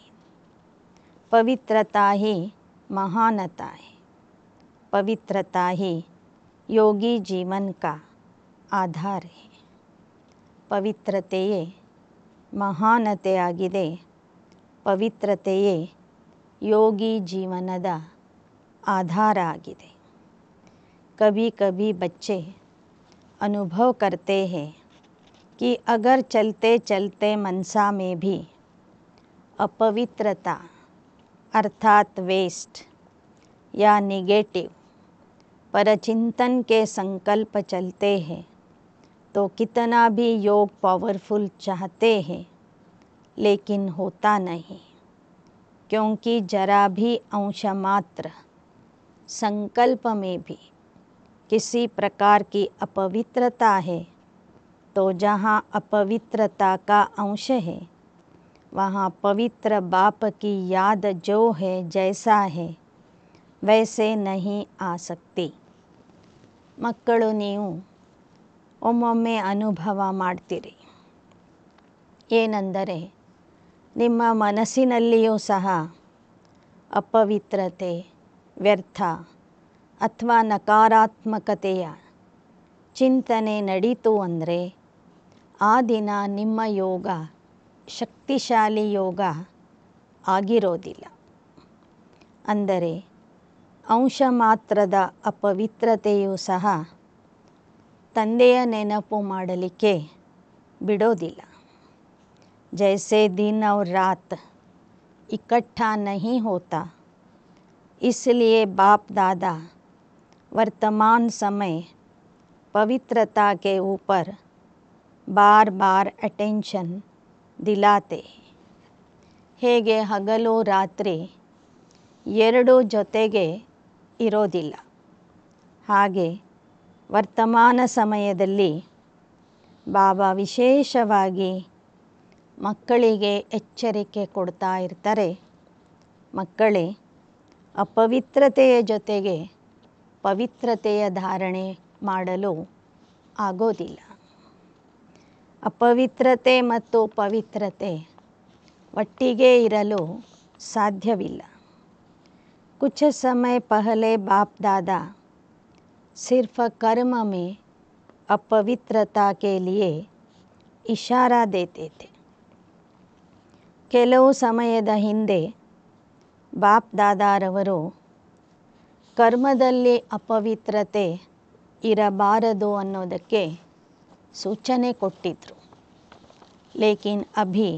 ಪವಿತ್ರ ತಾಯಿ ಮಹಾನತಾಯಿ ತಾಯಿ ಯೋಗಿ ಜೀವನ್ ಕಾ ಆಧಾರ ಪವಿತ್ರತೆಯೇ महानते आगे पवित्रत योगी जीवन आधार आगे कभी कभी बच्चे अनुभव करते हैं कि अगर चलते चलते मनसा में भी अपवित्रता अर्थात वेस्ट या निगेटिव परचिंतन के संकल्प चलते हैं तो कितना भी योग पावरफुल चाहते हैं लेकिन होता नहीं क्योंकि जरा भी अंश मात्र संकल्प में भी किसी प्रकार की अपवित्रता है तो जहाँ अपवित्रता का अंश है वहाँ पवित्र बाप की याद जो है जैसा है वैसे नहीं आ सकती नहीं हूँ ಒಮ್ಮೊಮ್ಮೆ ಅನುಭವ ಮಾಡ್ತೀರಿ ಏನೆಂದರೆ ನಿಮ್ಮ ಮನಸ್ಸಿನಲ್ಲಿಯೂ ಸಹ ಅಪವಿತ್ರತೆ ವ್ಯರ್ಥ ಅಥವಾ ನಕಾರಾತ್ಮಕತೆಯ ಚಿಂತನೆ ನಡೀತು ಅಂದರೆ ಆ ದಿನ ನಿಮ್ಮ ಯೋಗ ಶಕ್ತಿಶಾಲಿ ಯೋಗ ಆಗಿರೋದಿಲ್ಲ ಅಂದರೆ ಅಂಶ ಮಾತ್ರದ ಅಪವಿತ್ರತೆಯೂ ಸಹ ತಂದೆಯ ನೆನಪು ಮಾಡಲಿಕ್ಕೆ ಬಿಡೋದಿಲ್ಲ ಜೈಸೆ ದಿನ ಇಕಟ್ಟಾ ರಾತ್ ಇಕಾ ಇಸ್ಲಿಯ ಇಸ್ಲಿಯೇ ದಾದ ವರ್ತಮಾನ ಸಮಯ ಪವಿತ್ರತಾ ಊಪರ್ ಬಾರ್ ಬಾರ್ ಅಟೆನ್ಷನ್ ದಿಲಾತೆ ಹೇಗೆ ಹಗಲು ರಾತ್ರಿ ಎರಡು ಜೊತೆಗೆ ಇರೋದಿಲ್ಲ ಹಾಗೆ ವರ್ತಮಾನ ಸಮಯದಲ್ಲಿ ಬಾಬಾ ವಿಶೇಷವಾಗಿ ಮಕ್ಕಳಿಗೆ ಎಚ್ಚರಿಕೆ ಕೊಡ್ತಾ ಇರ್ತಾರೆ ಮಕ್ಕಳೇ ಅಪವಿತ್ರತೆಯ ಜೊತೆಗೆ ಪವಿತ್ರತೆಯ ಧಾರಣೆ ಮಾಡಲು ಆಗೋದಿಲ್ಲ ಅಪವಿತ್ರತೆ ಮತ್ತು ಪವಿತ್ರತೆ ಒಟ್ಟಿಗೆ ಇರಲು ಸಾಧ್ಯವಿಲ್ಲ ಕುಚ ಸಮಯ ಪಹಲೆ ಬಾಪ್ सिर्फ कर्म में अपवित्रता के लिए इशारा देते थे केलो समय हिंदे बाप दादारवरो कर्मदल्ले अपवित्रते इरबारदो सूचने कोट्टिद्रु लेकिन अभी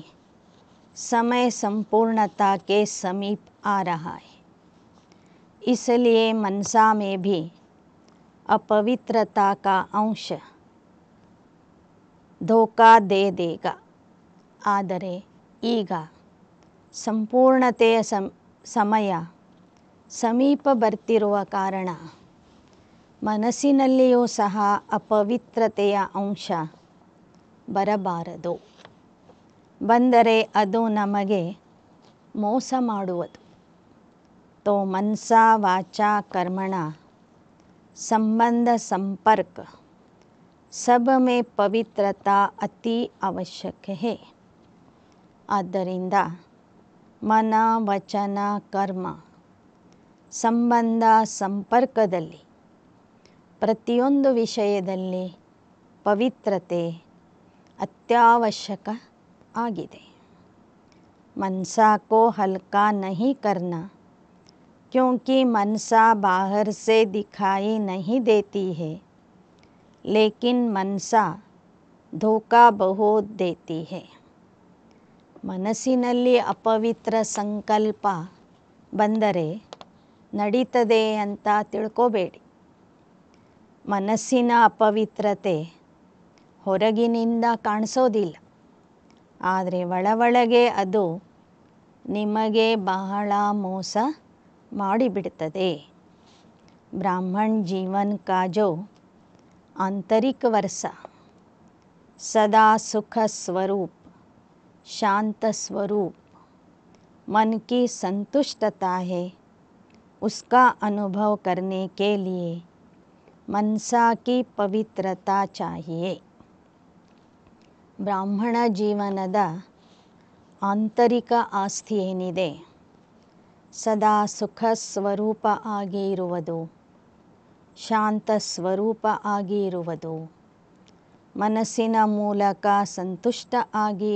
समय संपूर्णता के समीप आ रहा है इसलिए मनसा में भी अपवित्रता ಅಂಶ अंश धोखा दे ಆದರೆ ಈಗ ಸಂಪೂರ್ಣತೆಯ ಸಮಯ ಸಮೀಪ ಬರ್ತಿರುವ ಕಾರಣ ಮನಸ್ಸಿನಲ್ಲಿಯೂ ಸಹ ಅಪವಿತ್ರತೆಯ ಅಂಶ ಬರಬಾರದು ಬಂದರೆ ಅದು ನಮಗೆ ಮೋಸ ಮಾಡುವುದು ತೋ ಮನ್ಸ ವಾಚ ಕರ್ಮಣ संबंध संपर्क सब में ಪವಿತ್ರತಾ ಅತಿ ಅವಶ್ಯಕ है ಆದ್ದರಿಂದ ಮನ ವಚನ ಕರ್ಮ ಸಂಬಂಧ ಸಂಪರ್ಕದಲ್ಲಿ ಪ್ರತಿಯೊಂದು ವಿಷಯದಲ್ಲಿ ಪವಿತ್ರತೆ ಅತ್ಯವಶ್ಯಕ ಆಗಿದೆ ಮನ್ಸಾಕೋ ಹಲ್ಕಾ ನಹಿ क्योंकि मनसा बाहर से दिखाई नहीं देती है लेकिन मनसा धोखा बहुत देती है ಮನಸ್ಸಿನಲ್ಲಿ ಅಪವಿತ್ರ ಸಂಕಲ್ಪ ಬಂದರೆ ನಡೀತದೆ ಅಂತ ತಿಳ್ಕೋಬೇಡಿ ಮನಸ್ಸಿನ ಅಪವಿತ್ರತೆ ಹೊರಗಿನಿಂದ ಕಾಣಿಸೋದಿಲ್ಲ ಆದರೆ ಒಳ ಒಳಗೆ ಅದು ನಿಮಗೆ ಬಹಳ ಮೋಸ ब्राह्मण जीवन का जो आंतरिक वर्षा सदा सुख स्वरूप शांत स्वरूप मन की संतुष्टता है उसका अनुभव करने के लिए मनसा की पवित्रता चाहिए जीवन ಜೀವನದ आंतरिक आस्ती ऐन ಸದಾ ಸುಖ ಸ್ವರೂಪ ಆಗಿ ಶಾಂತ ಸ್ವರೂಪ ಆಗಿ ಇರುವುದು ಮನಸ್ಸಿನ ಮೂಲಕ ಸಂತುಷ್ಟ ಆಗಿ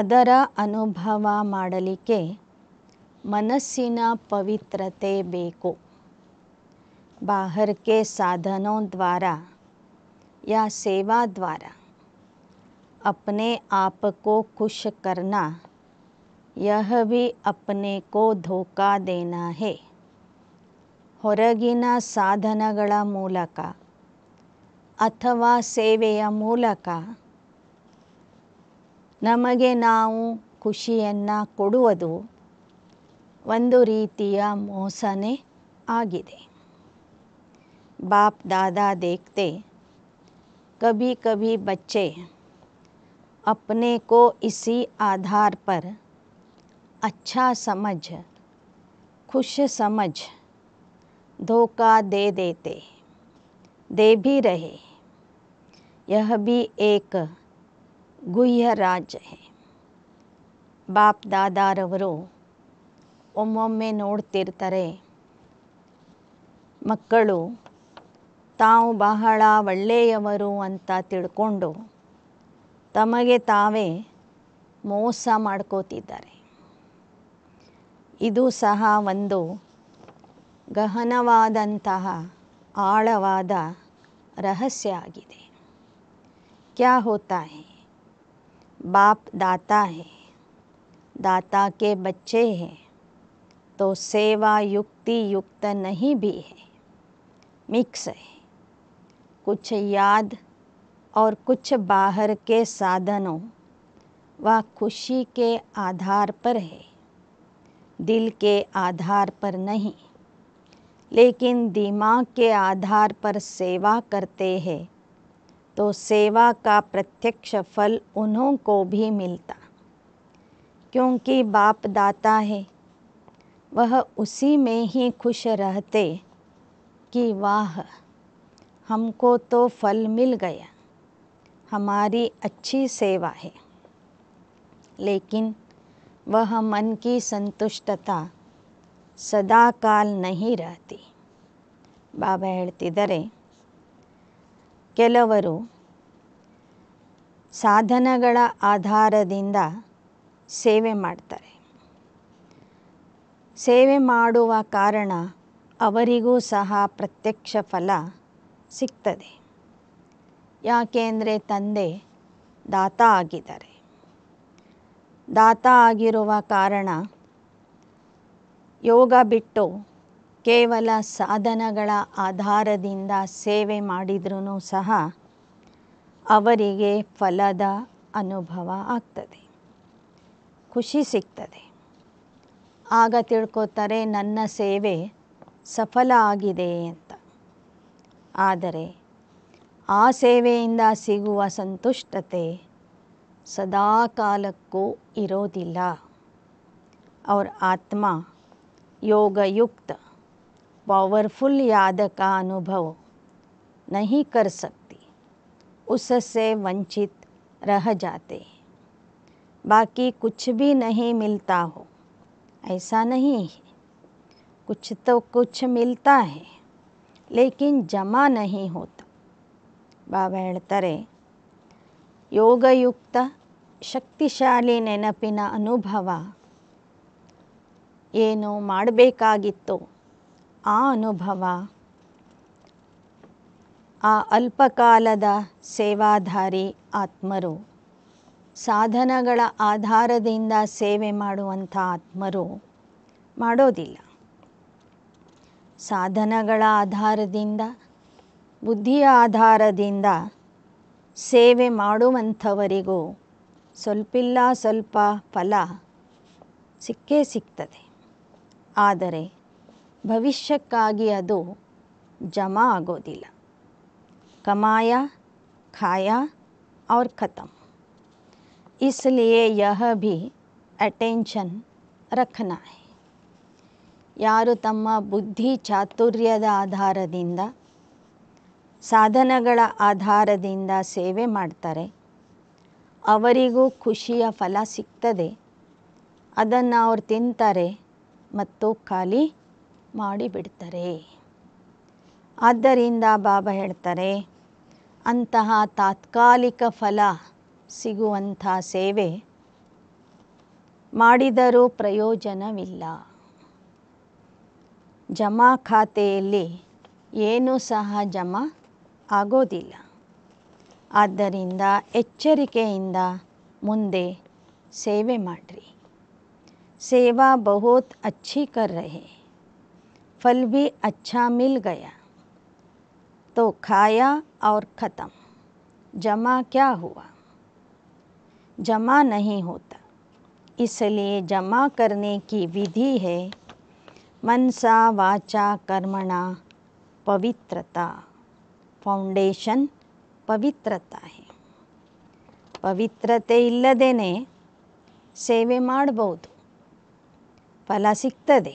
ಅದರ ಅನುಭವ ಮಾಡಲಿಕ್ಕೆ ಮನಸ್ಸಿನ ಪವಿತ್ರತೆ ಬೇಕು ಬಾಹರ್ಕೆ ಸಾಧನೋ ದ್ವಾರ ಯಾ ಸೇವಾ ದ್ವಾರ ಅಪ್ನೆ ಆಪಕೋ ಖುಷ್ ಯಹ ಭೀ ಅಪ್ನೆ ಕೋ ಧೋಕಾ ದೇನಾ ಹೇ ಹೊರಗಿನ ಸಾಧನಗಳ ಮೂಲಕ ಅಥವಾ ಸೇವೆಯ ಮೂಲಕ ನಮಗೆ ನಾವು ಖುಷಿಯನ್ನು ಕೊಡುವುದು ಒಂದು ರೀತಿಯ ಮೋಸನೆ ಆಗಿದೆ ಬಾಪ್ ದಾದಾ ದೇಖ್ತೆ ಕಭಿ ಕಭಿ ಬಚ್ಚೆ ಅಪ್ನೆ ಕೋ ಇಸಿ ಆಧಾರ್ ಪರ್ अच्छा समझ खुश समझ धोखा दे देते दे भी रहे यह भी एक गुह्य राज है ಬಾಪ್ ದಾದಾರವರು ಒಮ್ಮೊಮ್ಮೆ ನೋಡ್ತಿರ್ತಾರೆ ಮಕ್ಕಳು ತಾವು ಬಹಳ ಒಳ್ಳೆಯವರು ಅಂತ ತಿಳ್ಕೊಂಡು ತಮಗೆ ತಾವೇ ಮೋಸ ಮಾಡ್ಕೋತಿದ್ದಾರೆ इू सह वो ಗಹನವಾದಂತಹ ಆಳವಾದ रहस्य आगे क्या होता है बाप दाता है दाता के बच्चे हैं तो सेवा युक्ति युक्त नहीं भी है मिक्स है कुछ याद और कुछ बाहर के साधनों व खुशी के आधार पर है दिल के आधार पर नहीं लेकिन दिमाग के आधार पर सेवा करते हैं तो सेवा का प्रत्यक्ष फल उन्हों को भी मिलता क्योंकि बाप दाता है वह उसी में ही खुश रहते कि वाह हमको तो फल मिल गया हमारी अच्छी सेवा है लेकिन ವಹ मन की ಸಂತುಷ್ಟತಾ ಸದಾ ಕಾಲ್ ನಹಿ ಬಾಬಾ ಹೇಳ್ತಿದ್ದಾರೆ ಕೆಲವರು ಸಾಧನಗಳ ಆಧಾರದಿಂದ ಸೇವೆ ಮಾಡ್ತಾರೆ ಸೇವೆ ಮಾಡುವ ಕಾರಣ ಅವರಿಗೂ ಸಹ ಪ್ರತ್ಯಕ್ಷ ಫಲ ಸಿಗ್ತದೆ ಯಾಕೆ ಅಂದರೆ ತಂದೆ ದಾತ ಆಗಿದ್ದಾರೆ ದಾತ ಆಗಿರುವ ಕಾರಣ ಯೋಗ ಬಿಟ್ಟು ಕೇವಲ ಸಾಧನಗಳ ಆಧಾರದಿಂದ ಸೇವೆ ಮಾಡಿದ್ರೂ ಸಹ ಅವರಿಗೆ ಫಲದ ಅನುಭವ ಆಗ್ತದೆ ಖುಷಿ ಸಿಗ್ತದೆ ಆಗ ತಿಳ್ಕೋತಾರೆ ನನ್ನ ಸೇವೆ ಸಫಲ ಆಗಿದೆ ಅಂತ ಆದರೆ ಆ ಸೇವೆಯಿಂದ ಸಿಗುವ ಸಂತುಷ್ಟತೆ सदाकालू इोद और आत्मा ಆತ್ಮ ಯೋಗಯುक्त पावरफुल याद का अनुभव नहीं कर सकती उससे वंचित रह जाते हैं बाकी कुछ भी नहीं मिलता हो ऐसा नहीं है कुछ तो कुछ मिलता है लेकिन जमा नहीं होता बाबा हेतरे ಯೋಗಯುಕ್ತ ಶಕ್ತಿಶಾಲಿ ನೆನಪಿನ ಅನುಭವ ಏನು ಮಾಡಬೇಕಾಗಿತ್ತು ಆ ಅನುಭವ ಆ ಅಲ್ಪಕಾಲದ ಸೇವಾಧಾರಿ ಆತ್ಮರು ಸಾಧನಗಳ ಆಧಾರದಿಂದ ಸೇವೆ ಮಾಡುವಂಥ ಆತ್ಮರು ಮಾಡೋದಿಲ್ಲ ಸಾಧನಗಳ ಆಧಾರದಿಂದ ಬುದ್ಧಿಯ ಆಧಾರದಿಂದ ಸೇವೆ ಮಾಡುವಂಥವರಿಗೂ ಸ್ವಲ್ಪಿಲ್ಲ ಸ್ವಲ್ಪ ಫಲ ಸಿಕ್ಕೇ ಸಿಗ್ತದೆ ಆದರೆ ಭವಿಷ್ಯಕ್ಕಾಗಿ ಅದು ಜಮಾ ಆಗೋದಿಲ್ಲ ಕಮಾಯ ಖಾಯ ಅವ್ರ ख़त्म ಇಸ್ಲಿಯೇ ಯಹ ಭಿ ಅಟೆನ್ಷನ್ ರಖನಾ ಯಾರು ತಮ್ಮ ಬುದ್ಧಿ ಚಾತುರ್ಯದ ಆಧಾರದಿಂದ ಸಾಧನಗಳ ಆಧಾರದಿಂದ ಸೇವೆ ಮಾಡ್ತಾರೆ ಅವರಿಗೂ ಖುಷಿಯ ಫಲ ಸಿಗ್ತದೆ ಅದನ್ನು ಅವ್ರು ತಿಂತಾರೆ ಮತ್ತು ಖಾಲಿ ಮಾಡಿಬಿಡ್ತಾರೆ ಆದ್ದರಿಂದ ಬಾಬಾ ಹೇಳ್ತಾರೆ ಅಂತಹ ತಾತ್ಕಾಲಿಕ ಫಲ ಸಿಗುವಂಥ ಸೇವೆ ಮಾಡಿದರೂ ಪ್ರಯೋಜನವಿಲ್ಲ ಜಮಾ ಖಾತೆಯಲ್ಲಿ ಏನು ಸಹ ಜಮಾ ಆಗೋದಿಲ್ಲ ಆದ್ದರಿಂದ ಎಚ್ಚರಿಕೆಯಿಂದ ಮುಂದೆ सेवा बहुत अच्छी कर रहे फल भी अच्छा मिल गया तो खाया और ख़त्म जमा क्या हुआ जमा नहीं होता इसलिए जमा करने की विधि है मनसा वाचा कर्मणा पवित्रता ಫೌಂಡೇಶನ್ ಪವಿತ್ರತಾಯಿ ಪವಿತ್ರತೆ ಇಲ್ಲದೇ ಸೇವೆ ಮಾಡಬಹುದು ಫಲ ಸಿಗ್ತದೆ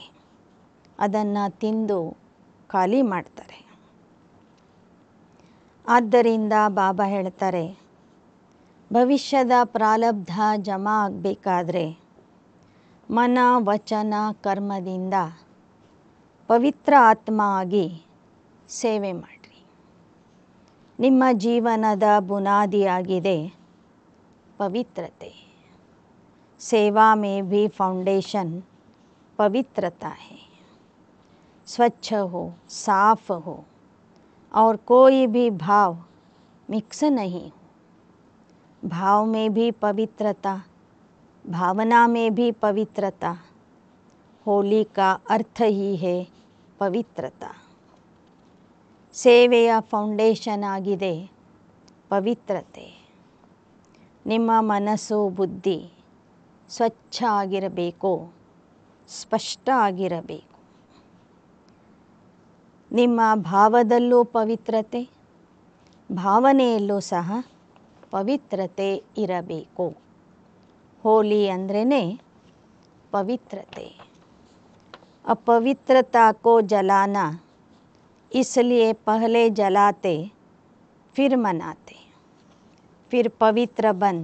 ಅದನ್ನು ತಿಂದು ಖಾಲಿ ಮಾಡ್ತಾರೆ ಆದ್ದರಿಂದ ಬಾಬಾ ಹೇಳ್ತಾರೆ ಭವಿಷ್ಯದ ಪ್ರಾರಬ್ಧ ಜಮಾ ಆಗಬೇಕಾದ್ರೆ ಮನ ವಚನ ಕರ್ಮದಿಂದ ಪವಿತ್ರ ಆತ್ಮ ಆಗಿ ಸೇವೆ ಮಾಡಿ ನಿಮ್ಮ जीवन ಬುನಾದಿಯಾಗಿದೆ पवित्रते सेवा में भी फाउंडेशन पवित्रता है स्वच्छ हो साफ हो और कोई भी भाव मिक्स नहीं हो भाव में भी पवित्रता भावना में भी पवित्रता होली का अर्थ ही है पवित्रता ಸೇವೆಯ ಫೌಂಡೇಶನ್ ಆಗಿದೆ ಪವಿತ್ರತೆ ನಿಮ್ಮ ಮನಸ್ಸು ಬುದ್ಧಿ ಸ್ವಚ್ಛ ಆಗಿರಬೇಕು ಸ್ಪಷ್ಟ ಆಗಿರಬೇಕು ನಿಮ್ಮ ಭಾವದಲ್ಲೂ ಪವಿತ್ರತೆ ಭಾವನೆಯಲ್ಲೂ ಸಹ ಪವಿತ್ರತೆ ಇರಬೇಕು ಹೋಲಿ ಅಂದ್ರೇ ಪವಿತ್ರತೆ ಅಪವಿತ್ರತಾಕೋ ಜಲಾನ इसलिए पहले जलाते फिर मनाते फिर पवित्र बन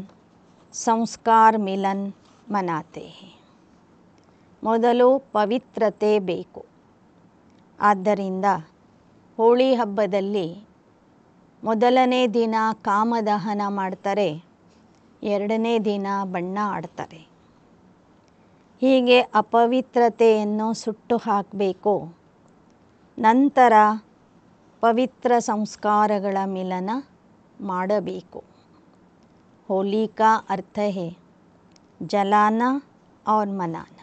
ಸಂಸ್ಕಾರ ಮಿಲನ್ ಮನಾತೆ ಮೊದಲು ಪವಿತ್ರತೆ ಬೇಕು ಆದ್ದರಿಂದ ಹೋಳಿ ಹಬ್ಬದಲ್ಲಿ ಮೊದಲನೇ ದಿನ ಕಾಮದಹನ ಮಾಡ್ತಾರೆ ಎರಡನೇ ದಿನ ಬಣ್ಣ ಆಡ್ತಾರೆ ಹೀಗೆ ಅಪವಿತ್ರತೆಯನ್ನು ಸುಟ್ಟು ಹಾಕಬೇಕು ನಂತರ ಪವಿತ್ರ ಸಂಸ್ಕಾರಗಳ ಮಿಲನ ಮಾಡಬೇಕು ಹೋಲಿಕಾ ಅರ್ಥ ಹೇ ಜಲಾನ ಔರ್ ಮನಾನ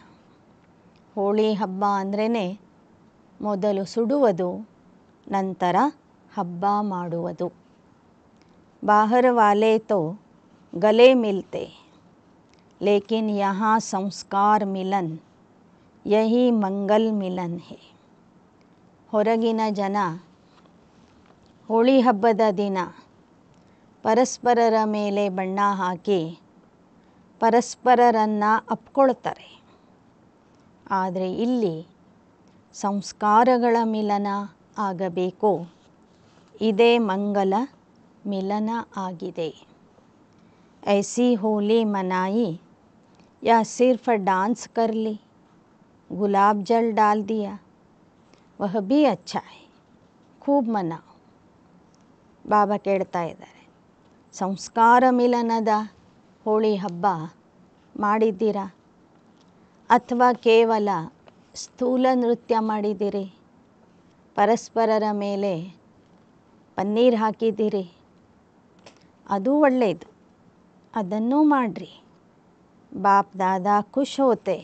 ಹೋಳಿ ಹಬ್ಬ ಅಂದ್ರೇ ಮೊದಲು ಸುಡುವುದು ನಂತರ ಹಬ್ಬ ಮಾಡುವುದು ಬಾಹರ ವಾಲೆ ತೋ ಗಲೆ ಮಿಲ್ತೆ ಲೇಕಿನ್ ಯಹಾ ಸಂಸ್ಕಾರ ಮಿಲನ್ ಯಹಿ ಮಂಗಲ್ ಮಿಲನ್ ಹೇ ಹೊರಗಿನ ಜನ ಹೋಳಿ ಹಬ್ಬದ ದಿನ ಪರಸ್ಪರರ ಮೇಲೆ ಬಣ್ಣ ಹಾಕಿ ಪರಸ್ಪರರನ್ನು ಅಪ್ಕೊಳ್ತಾರೆ ಆದರೆ ಇಲ್ಲಿ ಸಂಸ್ಕಾರಗಳ ಮಿಲನ ಆಗಬೇಕು ಇದೇ ಮಂಗಲ ಮಿಲನ ಆಗಿದೆ ಐಸಿ ಹೋಲಿ ಮನಾಯಿ ಯಾ ಸಿರ್ಫ್ ಡಾನ್ಸ್ ಕರ್ಲಿ ಗುಲಾಬ್ ಜಲ್ ಡಾಲ್ ವಹ ಬಿ ಅಚ್ಚಾಯ್ ಖೂಬ್ ಮನ ಬಾಬಾ ಕೇಳ್ತಾ ಇದ್ದಾರೆ ಸಂಸ್ಕಾರ ಮಿಲನದ ಹೋಳಿ ಹಬ್ಬ ಮಾಡಿದ್ದೀರಾ ಅಥವಾ ಕೇವಲ ಸ್ಥೂಲ ನೃತ್ಯ ಮಾಡಿದ್ದೀರಿ ಪರಸ್ಪರರ ಮೇಲೆ ಪನ್ನೀರ್ ಹಾಕಿದ್ದೀರಿ ಅದು ಒಳ್ಳೆಯದು ಅದನ್ನು ಮಾಡಿರಿ ಬಾಪ್ ದಾದಾ ಖುಷ್ ಹೋತೆ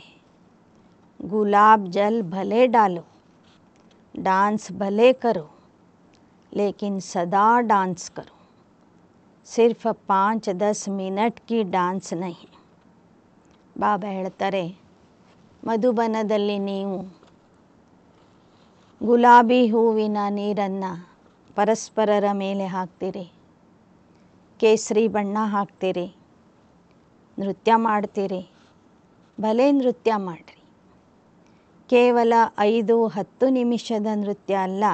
ಗುಲಾಬ್ ಜಲ್ ಭಲೆ ಡಾಲು डांस भले करो लेकिन सदा डांस करो सिर्फ पाँच दस मिनट की डांस नहीं ಬಾಬಾ ಹೇಳ್ತಾರೆ ಮಧುಬನದಲ್ಲಿ ನೀವು ಗುಲಾಬಿ ಹೂವಿನ ನೀರನ್ನು ಪರಸ್ಪರರ ಮೇಲೆ ಹಾಕ್ತೀರಿ ಕೇಸರಿ ಬಣ್ಣ ಹಾಕ್ತೀರಿ ನೃತ್ಯ ಮಾಡ್ತೀರಿ ಭಲೇ ನೃತ್ಯ ಮಾಡಿರಿ ಕೇವಲ ಐದು ಹತ್ತು ನಿಮಿಷದ ನೃತ್ಯ ಅಲ್ಲ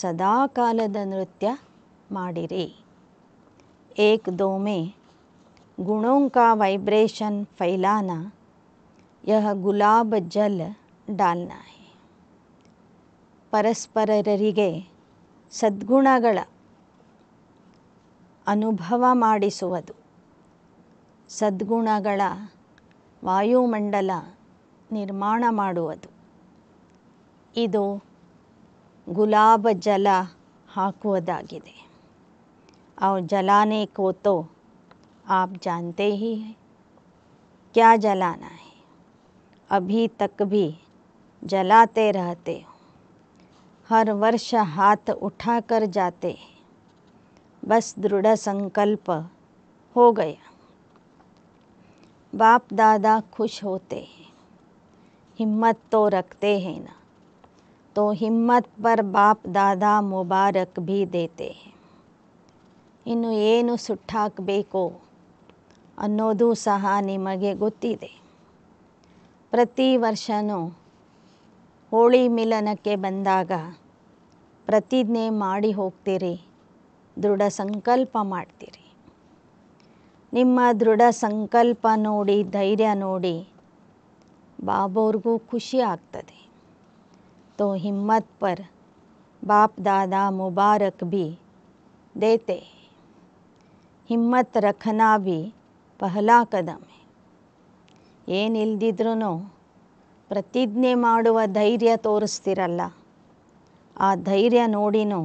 ಸದಾಕಾಲದ ನೃತ್ಯ ಮಾಡಿರಿ ಏಕ್ ದೋಮೆ ಗುಣೋಂಕಾ ವೈಬ್ರೇಷನ್ ಫೈಲಾನ ಯಹ ಗುಲಾಬ್ ಜಲ್ ಡಾಲ್ನಾ ಪರಸ್ಪರರಿಗೆ ಸದ್ಗುಣಗಳ ಅನುಭವ ಮಾಡಿಸುವುದು ಸದ್ಗುಣಗಳ ವಾಯುಮಂಡಲ निर्माण गुलाब जल ಗುಲಾಬ और जलाने को तो आप जानते ही हैं क्या जलाना है अभी तक भी जलाते रहते हो हर वर्ष हाथ उठा कर जाते हैं बस दृढ़ संकल्प हो गया बाप दादा खुश होते हैं हिम्मत तो रखते ತೋ ना तो ಹಿಮ್ಮತ್ ಪರ್ ಬಾಪ್ ದಾದಾ ಮುಬಾರಕ್ ಭೀ ದೇತೆ ಇನ್ನು ಏನು ಸುಟ್ಟಾಕಬೇಕು ಅನ್ನೋದು ಸಹ ನಿಮಗೆ ಗೊತ್ತಿದೆ ಪ್ರತಿ ವರ್ಷವೂ ಹೋಳಿ ಮಿಲನಕ್ಕೆ ಬಂದಾಗ ಪ್ರತಿಜ್ಞೆ ಮಾಡಿ ಹೋಗ್ತೀರಿ ದೃಢ ಸಂಕಲ್ಪ ಮಾಡ್ತೀರಿ ನಿಮ್ಮ ದೃಢ ಸಂಕಲ್ಪ ನೋಡಿ ಧೈರ್ಯ ನೋಡಿ ಬಾಬೋರ್ಗೂ ಖುಷಿ ಆಗ್ತದೆ ತೋ ಹಿಮ್ಮತ್ ಪರ್ ಬಾಪ್ ದಾದಾ ಮುಬಾರಕ್ ಬಿ ದೇತೆ ಹಿಮ್ಮತ್ ರಖನಾ ಬಿ ಪಹಲಾ ಕದಮೆ ಏನಿಲ್ದಿದ್ರೂ ಪ್ರತಿಜ್ಞೆ ಮಾಡುವ ಧೈರ್ಯ ತೋರಿಸ್ತಿರಲ್ಲ ಆ ಧೈರ್ಯ ನೋಡಿನೂ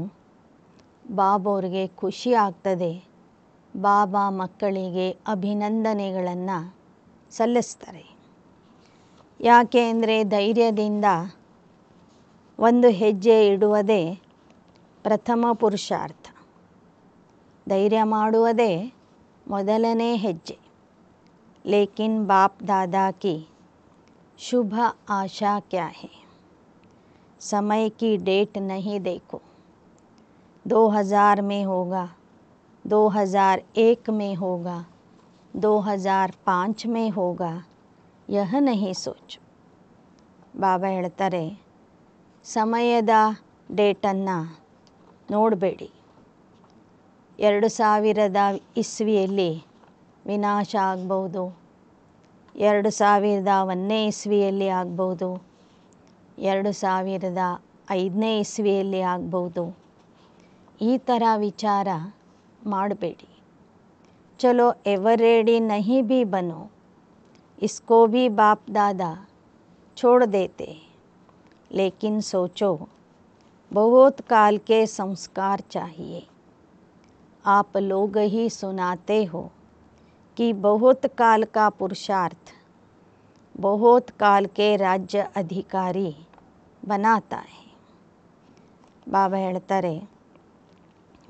ಬಾಬೋರಿಗೆ ಖುಷಿ ಆಗ್ತದೆ ಬಾಬಾ ಮಕ್ಕಳಿಗೆ ಅಭಿನಂದನೆಗಳನ್ನು ಸಲ್ಲಿಸ್ತಾರೆ या केंद्रे धैर्यದಿಂದ ಒಂದು ಹೆಜ್ಜೆ ಇಡುವದೆ ಪ್ರಥಮ ಪುರುಷಾರ್ಥ ಧೈರ್ಯ ಮಾಡುವದೆ ಮೊದಲನೇ ಹೆಜ್ಜೆ ಲೇಕಿನ್ ಬಾಪ್ दादा ки शुभ आशा क्या है समय की डेट नहीं देखो 2000 में होगा 2001 में होगा 2005 में होगा ಯಹನಹಿ ಸೋಚ್ ಬಾಬಾ ಹೇಳ್ತಾರೆ ಸಮಯದ ಡೇಟನ್ನು ನೋಡಬೇಡಿ ಎರಡು ಸಾವಿರದ ಇಸ್ವಿಯಲ್ಲಿ ವಿನಾಶ ಆಗ್ಬೋದು ಎರಡು ಸಾವಿರದ ಒಂದನೇ ಇಸ್ವಿಯಲ್ಲಿ ಆಗ್ಬೋದು ಎರಡು ಸಾವಿರದ ಐದನೇ ಇಸ್ವಿಯಲ್ಲಿ ಆಗ್ಬೋದು ಈ ಥರ ವಿಚಾರ ಮಾಡಬೇಡಿ ಚಲೋ ಎವರೇಡಿ ನಹಿ ಬಿ ಬನೋ इसको भी बाप दादा छोड़ देते लेकिन सोचो बहुत काल के संस्कार चाहिए आप लोग ही सुनाते हो कि बहुत काल का पुरुषार्थ बहुत काल के राज्य अधिकारी बनाता है बाबा ಹೇಳ್ತಾರೆ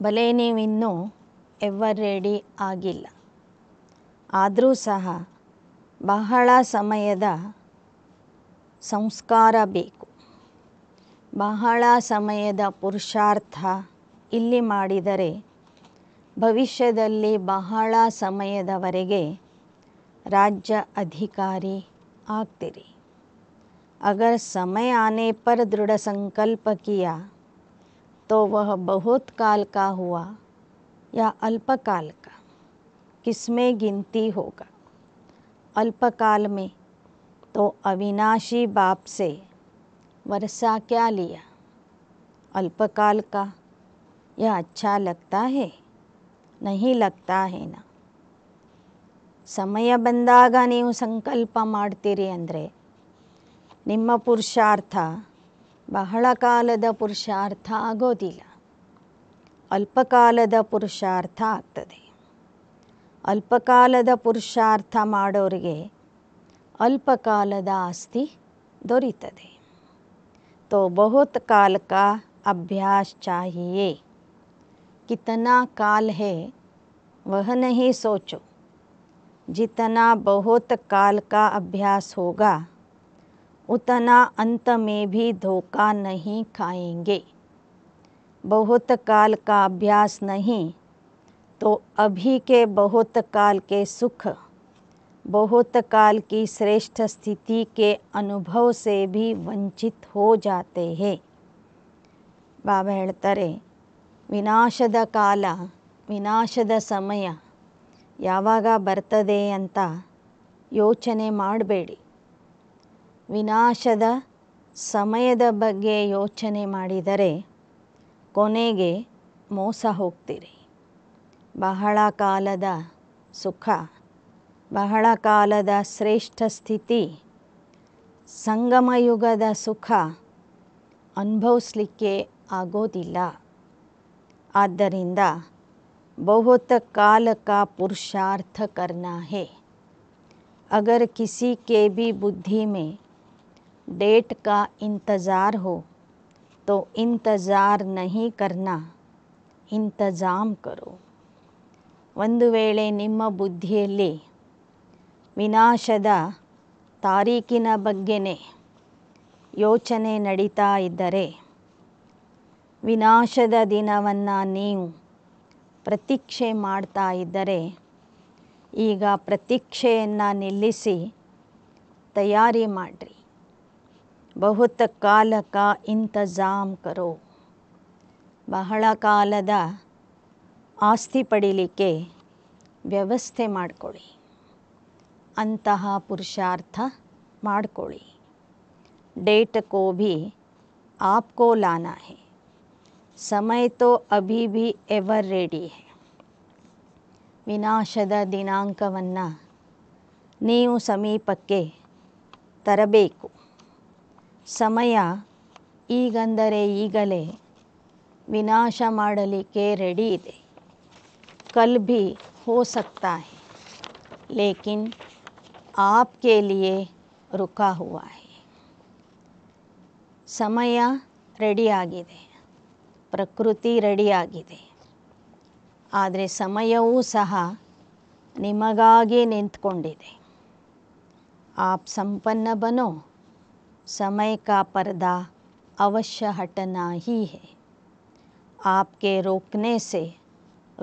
भले नहीं एवर रेडी आगे आदू सह ಬಹಳ ಸಮಯದ ಸಂಸ್ಕಾರ ಬೇಕು ಬಹಳ ಸಮಯದ ಪುರುಷಾರ್ಥ ಇಲ್ಲಿ ಮಾಡಿದರೆ ಭವಿಷ್ಯದಲ್ಲಿ ಬಹಳ ಸಮಯದವರೆಗೆ ರಾಜ್ಯ ಅಧಿಕಾರಿ ಆಗ್ತಿರಿ ಅಗರ್ ಸಮಯ ಆನೆ ಪರ ದೃಢ ಕಿಯ ತೋ ವಹ ಬಹುತ್ ಕಾ ಹುವ ಯಾ ಅಲ್ಪಕಾಲಕ ಗಿಂತಿ ಹೋಗ अल्पकाल में तो अविनाशी बाप से वर्षा क्या लिया अल्पकाल का यह अच्छा लगता है नहीं लगता ಏನ ಸಮಯ ಬಂದಾಗ ನೀವು ಸಂಕಲ್ಪ ಮಾಡ್ತೀರಿ ಅಂದರೆ ನಿಮ್ಮ ಪುರುಷಾರ್ಥ ಬಹಳ ಕಾಲದ ಪುರುಷಾರ್ಥ ಆಗೋದಿಲ್ಲ ಅಲ್ಪಕಾಲದ ಪುರುಷಾರ್ಥ ಆಗ್ತದೆ अलकाल पुषार्थम अलकाल आस्ति दरत तो बहुत काल का अभ्यास चाहिए कितना काल है वह नहीं सोचो जितना बहुत काल का अभ्यास होगा उतना अंत में भी धोखा नहीं खाएंगे बहुत काल का अभ्यास नहीं तो अभी के बहुत काल के सुख बहुत काल की श्रेष्ठ स्थिति के अनुभव से भी वंचित हो जाते हैं बाबा ಹೇಳ್ತಾರೆ વિનાશದ ಕಾಲ વિનાಶದ ಸಮಯ ಯಾವಾಗ ಬರ್ತದೆ ಅಂತ ಯೋಜನೆ ಮಾಡಬೇಡಿ વિનાಶದ ಸಮಯದ ಬಗ್ಗೆ ಯೋಜನೆ ಮಾಡಿದರೆ કોનેગે મોಸಾ ಹೋಗ್ತೀರಿ ಬಹಳ ಕಾಲದ ಸುಖ ಬಹಳ ಕಾಲದ ಶ್ರೇಷ್ಠ ಸ್ಥಿತಿ ಸಂಗಮಯುಗದ ಸುಖ ಅನುಭವಿಸ್ಲಿಕ್ಕೆ ಆಗೋದಿಲ್ಲ ಆದ್ದರಿಂದ बहुत काल का पुरुषार्थ करना है अगर किसी के भी बुद्धि में डेट का इंतज़ार हो तो इंतज़ार नहीं करना इंतज़ाम करो ಒಂದು ವೇಳೆ ನಿಮ್ಮ ಬುದ್ಧಿಯಲ್ಲಿ ವಿನಾಶದ ತಾರೀಕಿನ ಬಗ್ಗೆನೇ ಯೋಚನೆ ನಡೀತಾ ಇದ್ದರೆ ವಿನಾಶದ ದಿನವನ್ನು ನೀವು ಪ್ರತೀಕ್ಷೆ ಮಾಡ್ತಾ ಇದ್ದರೆ ಈಗ ಪ್ರತೀಕ್ಷೆಯನ್ನು ನಿಲ್ಲಿಸಿ ತಯಾರಿ ಮಾಡಿರಿ ಬಹುತ ಕಾಲಕ ಇಂತಜಾಮ್ ಕರೋ ಬಹಳ ಕಾಲದ ಆಸ್ತಿ ಪಡೀಲಿಕ್ಕೆ ವ್ಯವಸ್ಥೆ ಮಾಡಿಕೊಳ್ಳಿ ಅಂತಹ ಪುರುಷಾರ್ಥ ಮಾಡಿಕೊಳ್ಳಿ ಡೇಟ್ ಕೋ ಬಿ ಆಪ್ಕೋ लाना है ಸಮಯ ತೋ ಬಿ ಭಿ ಎವರ್ ರೆಡಿ ಹೇ ವಿನಾಶದ ದಿನಾಂಕವನ್ನು ನೀವು ಸಮೀಪಕ್ಕೆ ತರಬೇಕು ಸಮಯ ಈಗಂದರೆ ಈಗಲೇ ವಿನಾಶ ಮಾಡಲಿಕ್ಕೆ ರೆಡಿ ಇದೆ कल भी हो सकता है लेकिन आपके लिए रुका हुआ है समय रेडी आगे प्रकृति रेडी आगे आदरे समयवू सह निमे निंतकोटे आप संपन्न बनो समय का पर्दा अवश्य हटना ही है आपके रोकने से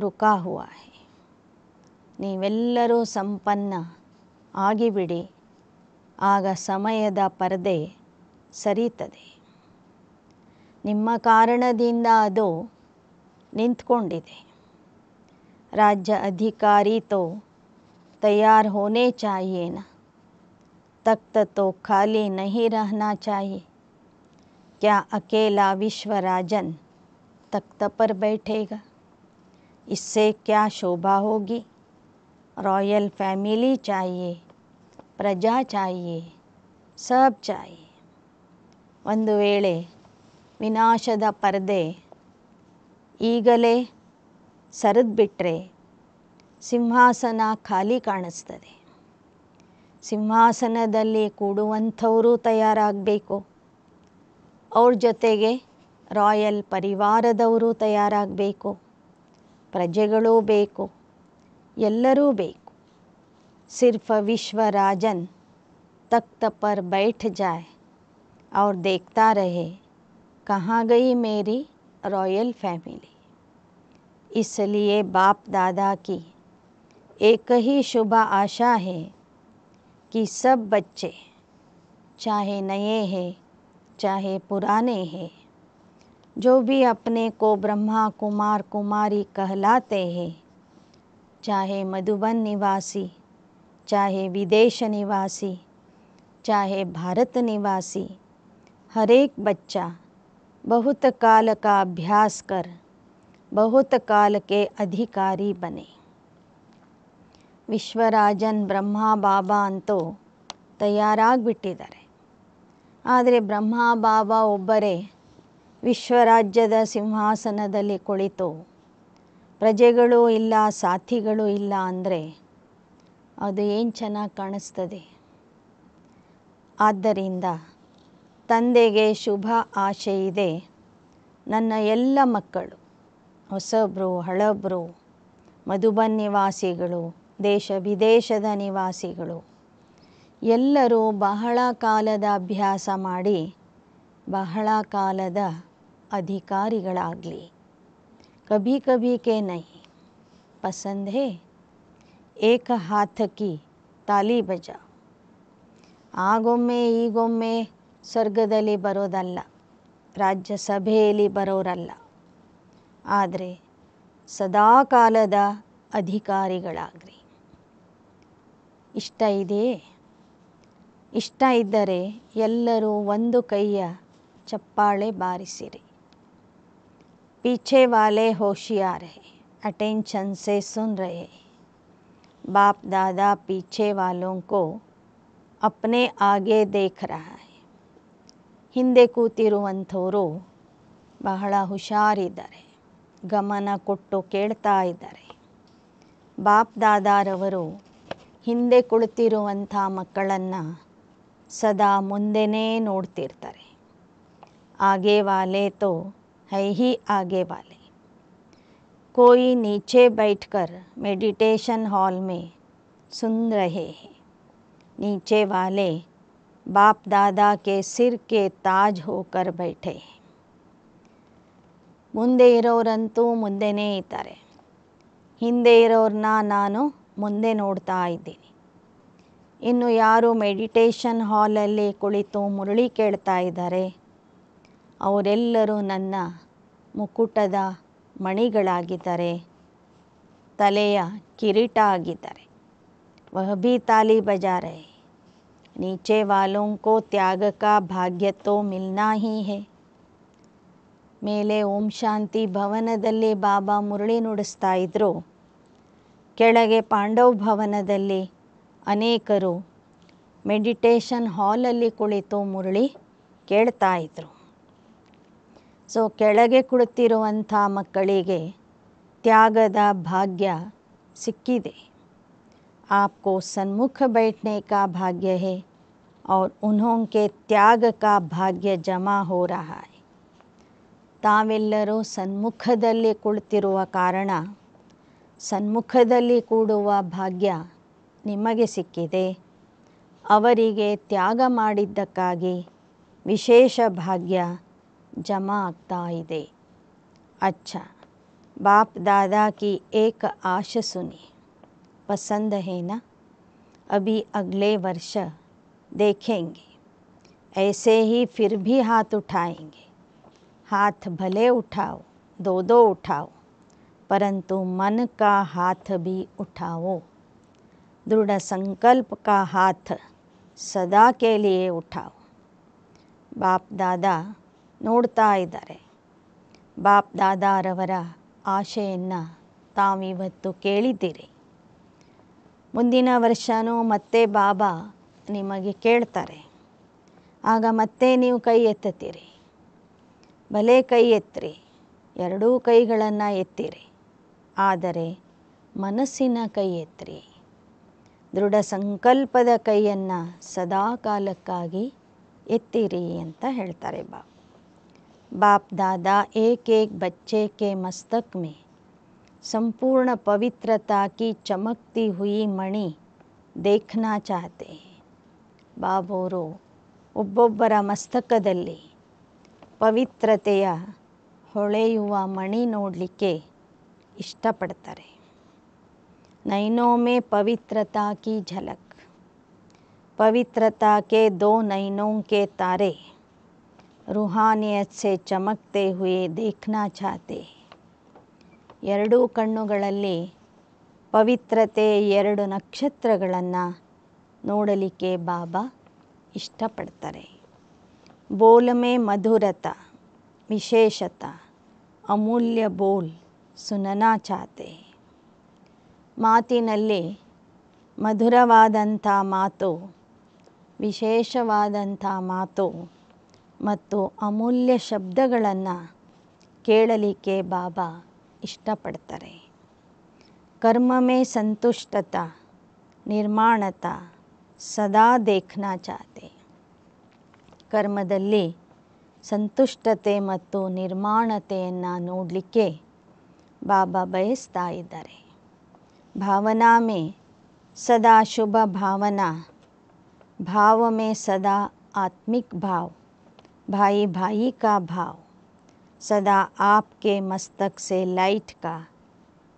ರುಕಾ ಹುವಾ ಹೇ ನೀವೆಲ್ಲರೂ ಸಂಪನ್ನ ಆಗಿಬಿಡಿ ಆಗ ಸಮಯದ ಪರದೆ ಸರಿತದೆ ನಿಮ್ಮ ಕಾರಣದಿಂದ ಅದು ನಿಂತ್ಕೊಂಡಿದೆ ರಾಜ್ಯ ಅಧಿಕಾರಿ ತೋ ತಯಾರು ಹೋನೆ ಚಾಹಿಯೇನ ತಖ್ತ ತೋ ಖಾಲಿ ನಹಿ ರಹನಾ ಕ್ಯಾ ಅಕೇಲಾ ವಿಶ್ವ ರಾಜನ್ ತಖ್ತ ಪರ್ ಬೈಠೇಗ इससे क्या शोभा होगी रॉयल फैमिली चाहिए ಪ್ರಜಾ ಚಾಯೆ ಸಬ್ ಚಾಯೆ ಒಂದು ವೇಳೆ ವಿನಾಶದ ಪರದೆ ಈಗಲೇ ಸರಿದ್ಬಿಟ್ರೆ ಸಿಂಹಾಸನ ಖಾಲಿ ಕಾಣಿಸ್ತದೆ ಸಿಂಹಾಸನದಲ್ಲಿ ಕೂಡುವಂಥವರು ತಯಾರಾಗಬೇಕು ಅವ್ರ ಜೊತೆಗೆ ರಾಯಲ್ ಪರಿವಾರದವರು ತಯಾರಾಗಬೇಕು ಪ್ರಜೆಗಳೂ बेको ಎಲ್ಲರೂ बेको सिर्फ विश्व राजन तख्त पर बैठ जाए और देखता रहे कहाँ गई मेरी रॉयल फैमिली इसलिए बाप दादा की एक ही शुभ आशा है कि सब बच्चे चाहे नए हैं चाहे पुराने हैं जो भी अपने को ब्रह्मा कुमार कुमारी कहलाते हैं चाहे मधुबन निवासी चाहे विदेश निवासी चाहे भारत निवासी हर एक बच्चा बहुत काल का अभ्यास कर बहुत काल के अधिकारी बने विश्वराजन ಬ್ರಹ್ಮ ಬಾಬಾ ಅಂತೂ ತಯಾರಾಗಿಬಿಟ್ಟಿದ್ದಾರೆ ಆದರೆ ब्रह्मा बाबा ಒಬ್ಬರೇ ವಿಶ್ವರಾಜ್ಯದ ಸಿಂಹಾಸನದಲ್ಲಿ ಕುಳಿತು ಪ್ರಜೆಗಳು ಇಲ್ಲ ಸಾಥಿಗಳು ಇಲ್ಲ ಅಂದರೆ ಅದು ಏನು ಚೆನ್ನಾಗಿ ಕಾಣಿಸ್ತದೆ ಆದ್ದರಿಂದ ತಂದೆಗೆ ಶುಭ ಆಶೆ ಇದೆ ನನ್ನ ಎಲ್ಲ ಮಕ್ಕಳು ಹೊಸಬ್ರು ಹಳಬ್ರು ಮಧುಬನ್ ನಿವಾಸಿಗಳು ದೇಶ ವಿದೇಶದ ನಿವಾಸಿಗಳು ಎಲ್ಲರೂ ಬಹಳ ಕಾಲದ ಅಭ್ಯಾಸ ಮಾಡಿ ಬಹಳ ಕಾಲದ ಅಧಿಕಾರಿಗಳಾಗಲಿ ಕಭಿ ಕಭಿ ಕೆ ನೈ ಪಸಂದ್ ಹೇ ಏಕ ಹಾಥಕಿ ತಾಲಿ ಬಜ ಆಗೊಮ್ಮೆ ಈಗೊಮ್ಮೆ ಸ್ವರ್ಗದಲ್ಲಿ ಬರೋದಲ್ಲ ರಾಜ್ಯಸಭೆಯಲ್ಲಿ ಬರೋರಲ್ಲ ಆದರೆ ಸದಾಕಾಲದ ಅಧಿಕಾರಿಗಳಾಗಲಿ ಇಷ್ಟ ಇದೆಯೇ ಇಷ್ಟ ಇದ್ದರೆ ಎಲ್ಲರೂ ಒಂದು ಕೈಯ ಚಪ್ಪಾಳೆ ಬಾರಿಸಿರಿ ಪೀಚೆ ವಾಲೆ ಹೋಶಿಯಾರೇ है अटेंशन से सुन रहे बाप दादा पीछे वालों को अपने आगे ಬಹಳ ಹುಷಾರಿದ್ದಾರೆ ಗಮನ ಕೊಟ್ಟು ಕೇಳ್ತಾ ಇದ್ದಾರೆ ಬಾಪ್ ದಾದಾರವರು ಹಿಂದೆ ಕುಳಿತಿರುವಂಥ ಮಕ್ಕಳನ್ನು ಸದಾ ಮುಂದೆನೇ ನೋಡ್ತಿರ್ತಾರೆ ಆಗೇ ವಾಲೆ ತೋ है ही आगे वाले कोई नीचे बैठकर मेडिटेशन हॉल में सुन रहे हैं नीचे वाले बाप दादा के सिर के ताज होकर बैठे हैं ಮುಂದೆ ಇರೋರಂತೂ ಮುಂದೆನೇ ಇದ್ದಾರೆ ಹಿಂದೆ ಇರೋರನ್ನ ನಾನು ಮುಂದೆ ನೋಡ್ತಾ ಇದ್ದೀನಿ ಇನ್ನು ಯಾರು ಮೆಡಿಟೇಷನ್ ಹಾಲಲ್ಲಿ ಕುಳಿತು ಮುರಳಿ ಕೇಳ್ತಾ ಇದ್ದಾರೆ ಅವರೆಲ್ಲರೂ ನನ್ನ ಮುಕುಟದ ಮಣಿಗಳಾಗಿದ್ದಾರೆ ತಲೆಯ ಕಿರೀಟ ಆಗಿದ್ದಾರೆ ವಹಬಿ ತಾಲಿ ಬಜಾರೆ ನೀಚೆ ವಾಲೋಂಕೋ ತ್ಯಾಗಕ ಭಾಗ್ಯತೋ ಮಿಲ್ನಾ ಹಿ ಹೇ ಮೇಲೆ ಓಂ ಶಾಂತಿ ಭವನದಲ್ಲಿ ಬಾಬಾ ಮುರಳಿ ನುಡಿಸ್ತಾ ಇದ್ದರು ಕೆಳಗೆ ಪಾಂಡವ್ ಭವನದಲ್ಲಿ ಅನೇಕರು ಮೆಡಿಟೇಷನ್ ಹಾಲಲ್ಲಿ ಕುಳಿತು ಮುರಳಿ ಕೇಳ್ತಾ ಇದ್ರು ಸೊ ಕೆಳಗೆ ಕುಳಿತಿರುವಂಥ ಮಕ್ಕಳಿಗೆ ತ್ಯಾಗದ ಭಾಗ್ಯ ಸಿಕ್ಕಿದೆ ಆಪ್ಕೋ ಸನ್ಮುಖ ಬೈಟ್ನೆ ಕಾ ಭಾಗ್ಯ ಹೇ ಔರ್ उन्होंके ತ್ಯಾಗ ಕಾ ಭಾಗ್ಯ ಜಮಾ ಹೋ ರಹಾಯ್ ತಾವೆಲ್ಲರೂ ಸನ್ಮುಖದಲ್ಲಿ ಕುಳಿತಿರುವ ಕಾರಣ ಸನ್ಮುಖದಲ್ಲಿ ಕೂಡುವ ಭಾಗ್ಯ ನಿಮಗೆ ಸಿಕ್ಕಿದೆ ಅವರಿಗೆ ತ್ಯಾಗ ಮಾಡಿದ್ದಕ್ಕಾಗಿ ವಿಶೇಷ ಭಾಗ್ಯ ಜಮಾ ಆಗ್ತಾ दे अच्छा बाप दादा की एक आश सुनी पसंद है ना अभी अगले वर्ष देखेंगे ऐसे ही फिर भी हाथ उठाएंगे हाथ भले उठाओ दो दो उठाओ परंतु मन का हाथ भी उठाओ दृढ़ संकल्प का हाथ सदा के लिए उठाओ बाप दादा ನೋಡ್ತಾ ಇದ್ದಾರೆ ಬಾಪ್ ದಾದಾರವರ ಆಶೆಯನ್ನು ತಾವಿವತ್ತು ಕೇಳಿದ್ದೀರಿ ಮುಂದಿನ ವರ್ಷನೂ ಮತ್ತೆ ಬಾಬಾ ನಿಮಗೆ ಕೇಳ್ತಾರೆ ಆಗ ಮತ್ತೆ ನೀವು ಕೈ ಎತ್ತುತ್ತೀರಿ ಬಲೆ ಕೈ ಎತ್ತಿರಿ ಎರಡೂ ಕೈಗಳನ್ನು ಎತ್ತಿರಿ ಆದರೆ ಮನಸ್ಸಿನ ಕೈ ಎತ್ತಿರಿ ದೃಢ ಸಂಕಲ್ಪದ ಕೈಯನ್ನು ಸದಾ ಕಾಲಕ್ಕಾಗಿ ಎತ್ತಿರಿ ಅಂತ ಹೇಳ್ತಾರೆ ಬಾಬಾ बाप दादा एक एक बच्चे के मस्तक में संपूर्ण पवित्रता की चमकती हुई मणि देखना चाहते हैं बाबोरो उबोबर मस्तक पवित्रत मणि नोड़ के इष्टपड़े नयनों में पवित्रता की झलक पवित्रता के दो नयनों के तारे ರೂಹಾನಿಯತ್ ಸೆ ಚಮಕ್ತೆ ಹುಯೇ ದೇಖ್ನಾ ಚಾತೆ ಎರಡೂ ಕಣ್ಣುಗಳಲ್ಲಿ ಪವಿತ್ರತೆ ಎರಡು ನಕ್ಷತ್ರಗಳನ್ನು ನೋಡಲಿಕ್ಕೆ ಬಾಬಾ ಇಷ್ಟಪಡ್ತಾರೆ ಬೋಲಮೆ ಮಧುರತ ವಿಶೇಷತ ಅಮೂಲ್ಯ ಬೋಲ್ ಸುನನಾ ಚಾತೆ ಮಾತಿನಲ್ಲಿ ಮಧುರವಾದಂಥ ಮಾತು ವಿಶೇಷವಾದಂಥ ಮಾತು ಮತ್ತು ಅಮೂಲ್ಯ ಶಬ್ದಗಳನ್ನು ಕೇಳಲಿಕ್ಕೆ ಬಾಬಾ ಇಷ್ಟಪಡ್ತಾರೆ ಕರ್ಮಮೇ ಸಂತುಷ್ಟತ ನಿರ್ಮಾಣತ ಸದಾ ದೇಖ್ನ ಚಾತೆ ಕರ್ಮದಲ್ಲಿ ಸಂತುಷ್ಟತೆ ಮತ್ತು ನಿರ್ಮಾಣತೆಯನ್ನು ನೋಡಲಿಕ್ಕೆ ಬಾಬಾ ಬಯಸ್ತಾ ಇದ್ದಾರೆ ಭಾವನಾಮೆ ಸದಾ ಶುಭ ಭಾವನಾ ಭಾವಮೆ ಸದಾ ಆತ್ಮಿಕ್ ಭಾವ್ भाई भाई का भाव सदा आपके मस्तक से लाइट का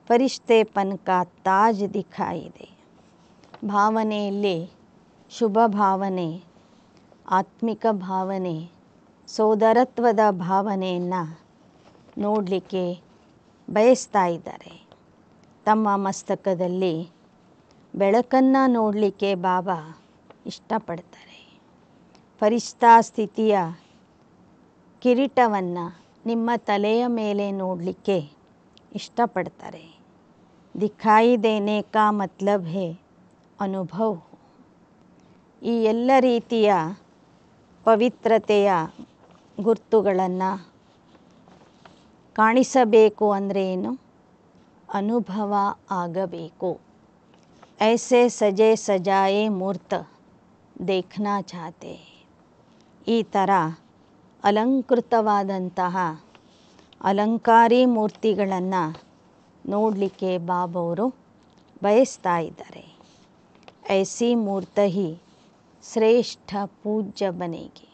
फरिश्तेपन का ताज दिखाई दे ಶುಭ ಭಾವನೆ ಆತ್ಮಿಕ ಭಾವನೆ ಸೋದರತ್ವದ ಭಾವನೆಯನ್ನು ನೋಡಲಿಕ್ಕೆ ಬಯಸ್ತಾ ಇದ್ದಾರೆ ತಮ್ಮ ಮಸ್ತಕದಲ್ಲಿ ಬೆಳಕನ್ನು ನೋಡಲಿಕ್ಕೆ ಬಾಬಾ ಇಷ್ಟಪಡ್ತಾರೆ ಪರಿಷ್ಠಾ ಸ್ಥಿತಿಯ ಕಿರೀಟವನ್ನು ನಿಮ್ಮ ತಲೆಯ ಮೇಲೆ ನೋಡಲಿಕ್ಕೆ ಇಷ್ಟಪಡ್ತಾರೆ ದಿಖಾಯಿ ದೇನೆ ಕಾ ಮತ್ಲಬ್ ಹೇ ಅನುಭವ್ ಈ ಎಲ್ಲ ರೀತಿಯ ಪವಿತ್ರತೆಯ ಗುರ್ತುಗಳನ್ನು ಕಾಣಿಸಬೇಕು ಅಂದರೆ ಏನು ಅನುಭವ ಆಗಬೇಕು ಐಸೆ ಸಜೆ ಸಜಾಯೆ ಮೂರ್ತ ದೇಖನಾ ಚಾತೆ ಈ ಥರ ಅಲಂಕೃತವಾದಂತಹ ಅಲಂಕಾರಿ ಮೂರ್ತಿಗಳನ್ನು ನೋಡಲಿಕ್ಕೆ ಬಾಬವರು ಬಯಸ್ತಾ ಇದ್ದಾರೆ ಐಸಿ ಮೂರ್ತಹಿ ಶ್ರೇಷ್ಠ ಪೂಜ್ಯ ಬನೆಗೆ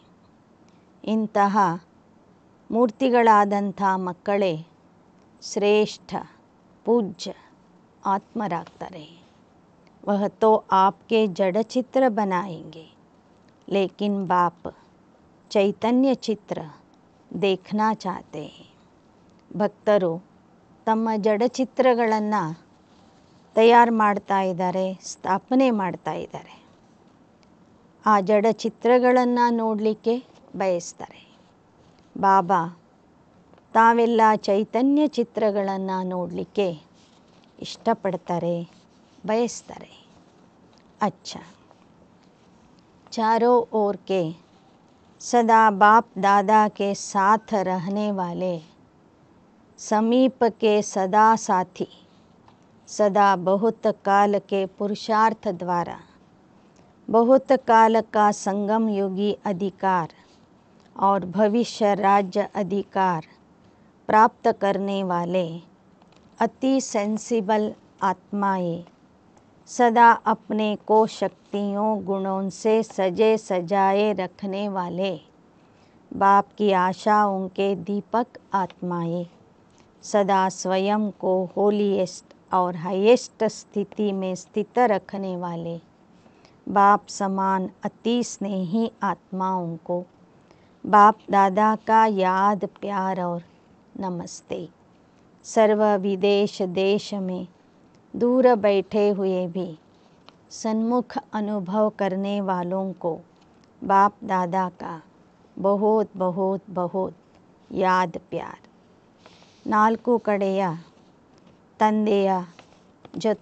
ಇಂತಹ ಮೂರ್ತಿಗಳಾದಂಥ ಮಕ್ಕಳೇ ಶ್ರೇಷ್ಠ ಪೂಜ್ಯ ಆತ್ಮರಾಗ್ತಾರೆ ವಹತೋ ತೋ ಆಪ್ಗೆ ಜಡಚಿತ್ರ ಬನಾಯಂಗೆ ಲೇಕಿನ್ ಬಾಪ್ ಚೈತನ್ಯ ಚಿತ್ರ ದೇಖನಾ ಚಾತೆ ಭಕ್ತರು ತಮ್ಮ ಜಡಚಿತ್ರಗಳನ್ನು ತಯಾರು ಮಾಡ್ತಾ ಇದ್ದಾರೆ ಸ್ಥಾಪನೆ ಮಾಡ್ತಾ ಇದ್ದಾರೆ ಆ ಜಡಚಿತ್ರಗಳನ್ನು ನೋಡಲಿಕ್ಕೆ ಬಯಸ್ತಾರೆ ಬಾಬಾ ತಾವೆಲ್ಲ ಚೈತನ್ಯ ಚಿತ್ರಗಳನ್ನು ನೋಡಲಿಕ್ಕೆ ಇಷ್ಟಪಡ್ತಾರೆ ಬಯಸ್ತಾರೆ ಅಚ್ಚ ಚಾರೋ ಓರ್ಕೆ सदा बाप दादा के साथ रहने वाले समीप के सदा साथी सदा बहुत काल के पुरुषार्थ द्वारा बहुत काल का संगम योगी अधिकार और भविष्य राज्य अधिकार प्राप्त करने वाले अति सेंसिबल आत्माएं सदा अपने को शक्तियों गुणों से सजे सजाए रखने वाले बाप की आशाओं के दीपक आत्माएं सदा स्वयं को होलीएस्ट और हाइएस्ट स्थिति में स्थित रखने वाले बाप समान अति स्नेही आत्माओं को बाप दादा का याद प्यार और नमस्ते सर्व विदेश देश में दूर बैठे हुए भी सन्मुख अनुभव करने वालों को बाप दादा का बहुत बहुत बहुत याद प्यार नाकु कड़िया तंदिया जो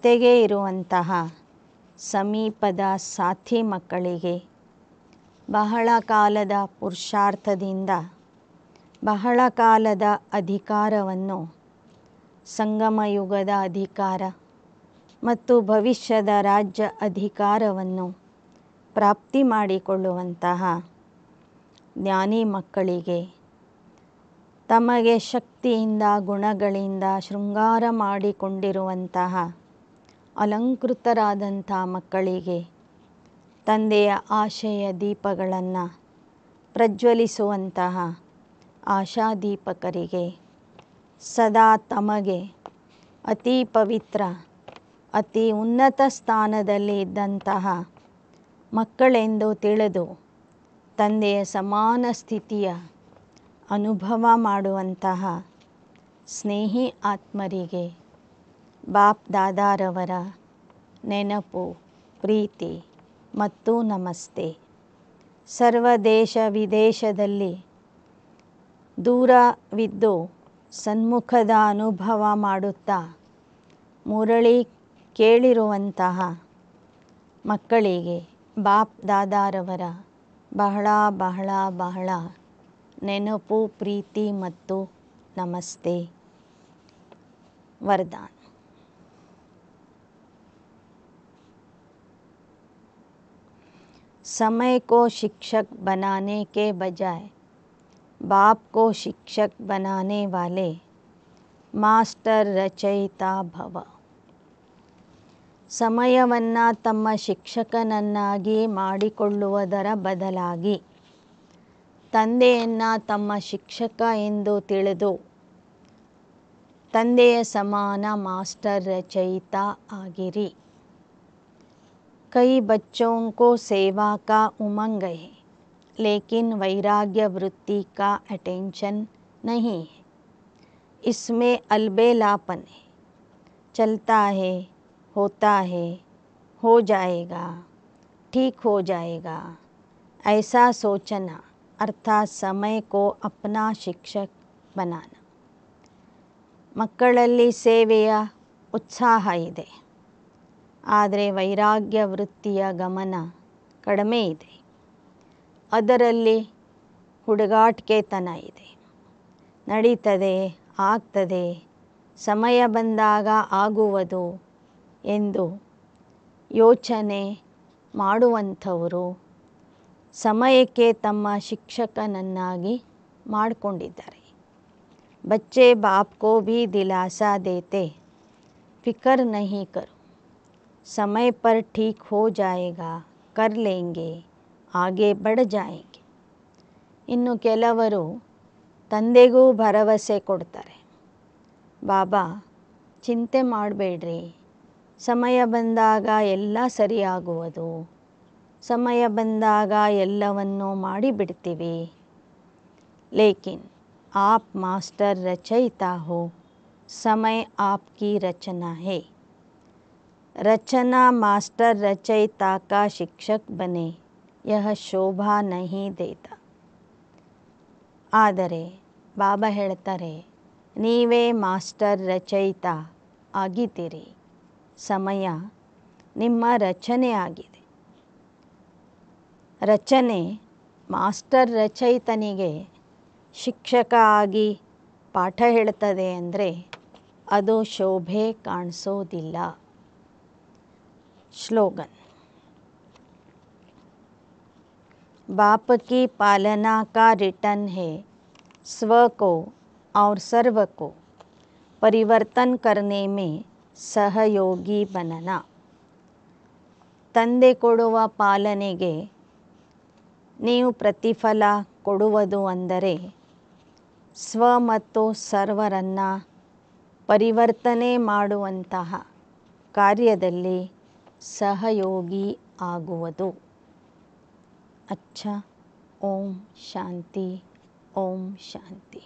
समीपद साथी मे बहुत कल पुरुषार्थद बहुत कल अधिकार संगमयुगद अधिकार ಮತ್ತು ಭವಿಷ್ಯದ ರಾಜ್ಯ ಅಧಿಕಾರವನ್ನು ಪ್ರಾಪ್ತಿ ಮಾಡಿಕೊಳ್ಳುವಂತಹ ಜ್ಞಾನಿ ಮಕ್ಕಳಿಗೆ ತಮಗೆ ಶಕ್ತಿಯಿಂದ ಗುಣಗಳಿಂದ ಶೃಂಗಾರ ಮಾಡಿಕೊಂಡಿರುವಂತಹ ಅಲಂಕೃತರಾದಂಥ ಮಕ್ಕಳಿಗೆ ತಂದೆಯ ಆಶಯ ದೀಪಗಳನ್ನು ಪ್ರಜ್ವಲಿಸುವಂತಹ ಆಶಾದೀಪಕರಿಗೆ ಸದಾ ತಮಗೆ ಅತಿ ಪವಿತ್ರ ಅತಿ ಉನ್ನತ ಸ್ಥಾನದಲ್ಲಿ ಇದ್ದಂತಹ ಮಕ್ಕಳೆಂದು ತಿಳಿದು ತಂದೆಯ ಸಮಾನ ಸ್ಥಿತಿಯ ಅನುಭವ ಮಾಡುವಂತಹ ಸ್ನೇಹಿ ಆತ್ಮರಿಗೆ ಬಾಪ್ ದಾದಾರವರ ನೆನಪು ಪ್ರೀತಿ ಮತ್ತು ನಮಸ್ತೆ ಸರ್ವ ದೇಶ ವಿದೇಶದಲ್ಲಿ ದೂರವಿದ್ದು ಸನ್ಮುಖದ ಅನುಭವ ಮಾಡುತ್ತಾ ಮುರಳಿ ಕೇಳಿರುವಂತಹ ಮಕ್ಕಳಿಗೆ ಬಾಪ್ ದಾದಾರವರ ಬಹಳ ಬಹಳ ಬಹಳ ನೆನಪು ಪ್ರೀತಿ ಮತ್ತು ನಮಸ್ತೆ वरदान समय को शिक्षक बनाने के बजाय बाप को शिक्षक बनाने वाले मास्टर रचयिता भव ಸಮಯವನ್ನು ತಮ್ಮ ಶಿಕ್ಷಕನನ್ನಾಗಿ ಮಾಡಿಕೊಳ್ಳುವುದರ ಬದಲಾಗಿ ತಂದೆಯನ್ನ ತಮ್ಮ ಶಿಕ್ಷಕ ಎಂದು ತಿಳಿದು ತಂದೆಯ ಸಮಾನ ಮಾಸ್ಟರ್ ರಚಯಿತ ಆಗಿರಿ ಕೈ ಬಚ್ಚೋಂಕೋ ಸೇವಾ ಕಾ ಉಮಂಗ್ ಲೇಕಿನ್ ವೈರಾಗ್ಯ ವೃತ್ತಿ ಕಾ ಅಟೆನ್ಷನ್ ನಹಿ ಇಸ್ಮೇ ಅಲ್ಬೇಲಾಪನ್ ಚಲ್ತಾ ಹೇ होता है हो जाएगा ठीक हो जाएगा ऐसा सोचना अर्थात समय को अपना ಶಿಕ್ಷಕ ಬನಾನ ಮಕ್ಕಳಲ್ಲಿ ಸೇವೆಯ ಉತ್ಸಾಹ ಇದೆ ಆದರೆ ವೈರಾಗ್ಯ ವೃತ್ತಿಯ ಗಮನ ಕಡಿಮೆ ಇದೆ ಅದರಲ್ಲಿ ಹುಡುಗಾಟಿಕೆತನ ಇದೆ ನಡೀತದೆ ಆಗ್ತದೆ ಸಮಯ ಬಂದಾಗ ಆಗುವುದು ಎಂದು ಯೋಚನೆ ಮಾಡುವಂಥವರು ಸಮಯಕ್ಕೆ ತಮ್ಮ ಶಿಕ್ಷಕನನ್ನಾಗಿ ಮಾಡಿಕೊಂಡಿದ್ದಾರೆ ಬಚ್ಚೆ ಬಾಪ್ಕೋ ಭೀ ದಿಲಾಸಾ ದೇತೆ ಫಿಕರ್ ನಹಿ ಕರು ಸಮಯ ಪರ್ ಠೀಕ್ ಹೋ ಜಾಯೇಗಾ ಕರ್ ಲೇಂಗೆ ಹಾಗೆ ಬಡ ಜಾಯೇಗೆ ಇನ್ನು ಕೆಲವರು ತಂದೆಗೂ ಭರವಸೆ ಕೊಡ್ತಾರೆ ಬಾಬಾ ಚಿಂತೆ ಮಾಡಬೇಡ್ರಿ ಸಮಯ ಬಂದಾಗ ಎಲ್ಲ ಸರಿಯಾಗುವುದು ಸಮಯ ಬಂದಾಗ ಎಲ್ಲವನ್ನೂ ಮಾಡಿಬಿಡ್ತೀವಿ ಲೇಕಿನ್ आप मास्टर रचयिता हो समय आपकी रचना है रचना मास्टर रचयिता का शिक्षक बने यह शोभा नहीं देता ಆದರೆ ಬಾಬಾ ಹೇಳ್ತಾರೆ ನೀವೇ ಮಾಸ್ಟರ್ ರಚಯಿತ ಆಗಿದ್ದೀರಿ ಸಮಯ ನಿಮ್ಮ ರಚನೆ ಆಗಿದೆ ರಚನೆ ಮಾಸ್ಟರ್ ರಚಯಿತನಿಗೆ ಶಿಕ್ಷಕ ಆಗಿ ಪಾಠ ಹೇಳ್ತದೆ ಅಂದರೆ ಅದು ಶೋಭೆ ಕಾಣಿಸೋದಿಲ್ಲ ಶ್ಲೋಗನ್ बाप की पालना का ಹೇ है स्व को और सर्व को ಸಹಯೋಗಿ ಬನನ ತಂದೆ ಕೊಡುವ ಪಾಲನೆಗೆ ನೀವು ಪ್ರತಿಫಲ ಕೊಡುವುದು ಅಂದರೆ ಸ್ವ ಮತ್ತು ಸರ್ವರನ್ನು ಪರಿವರ್ತನೆ ಮಾಡುವಂತಹ ಕಾರ್ಯದಲ್ಲಿ ಸಹಯೋಗಿ ಆಗುವುದು ಅಚ್ಚ ಓಂ ಶಾಂತಿ ಓಂ ಶಾಂತಿ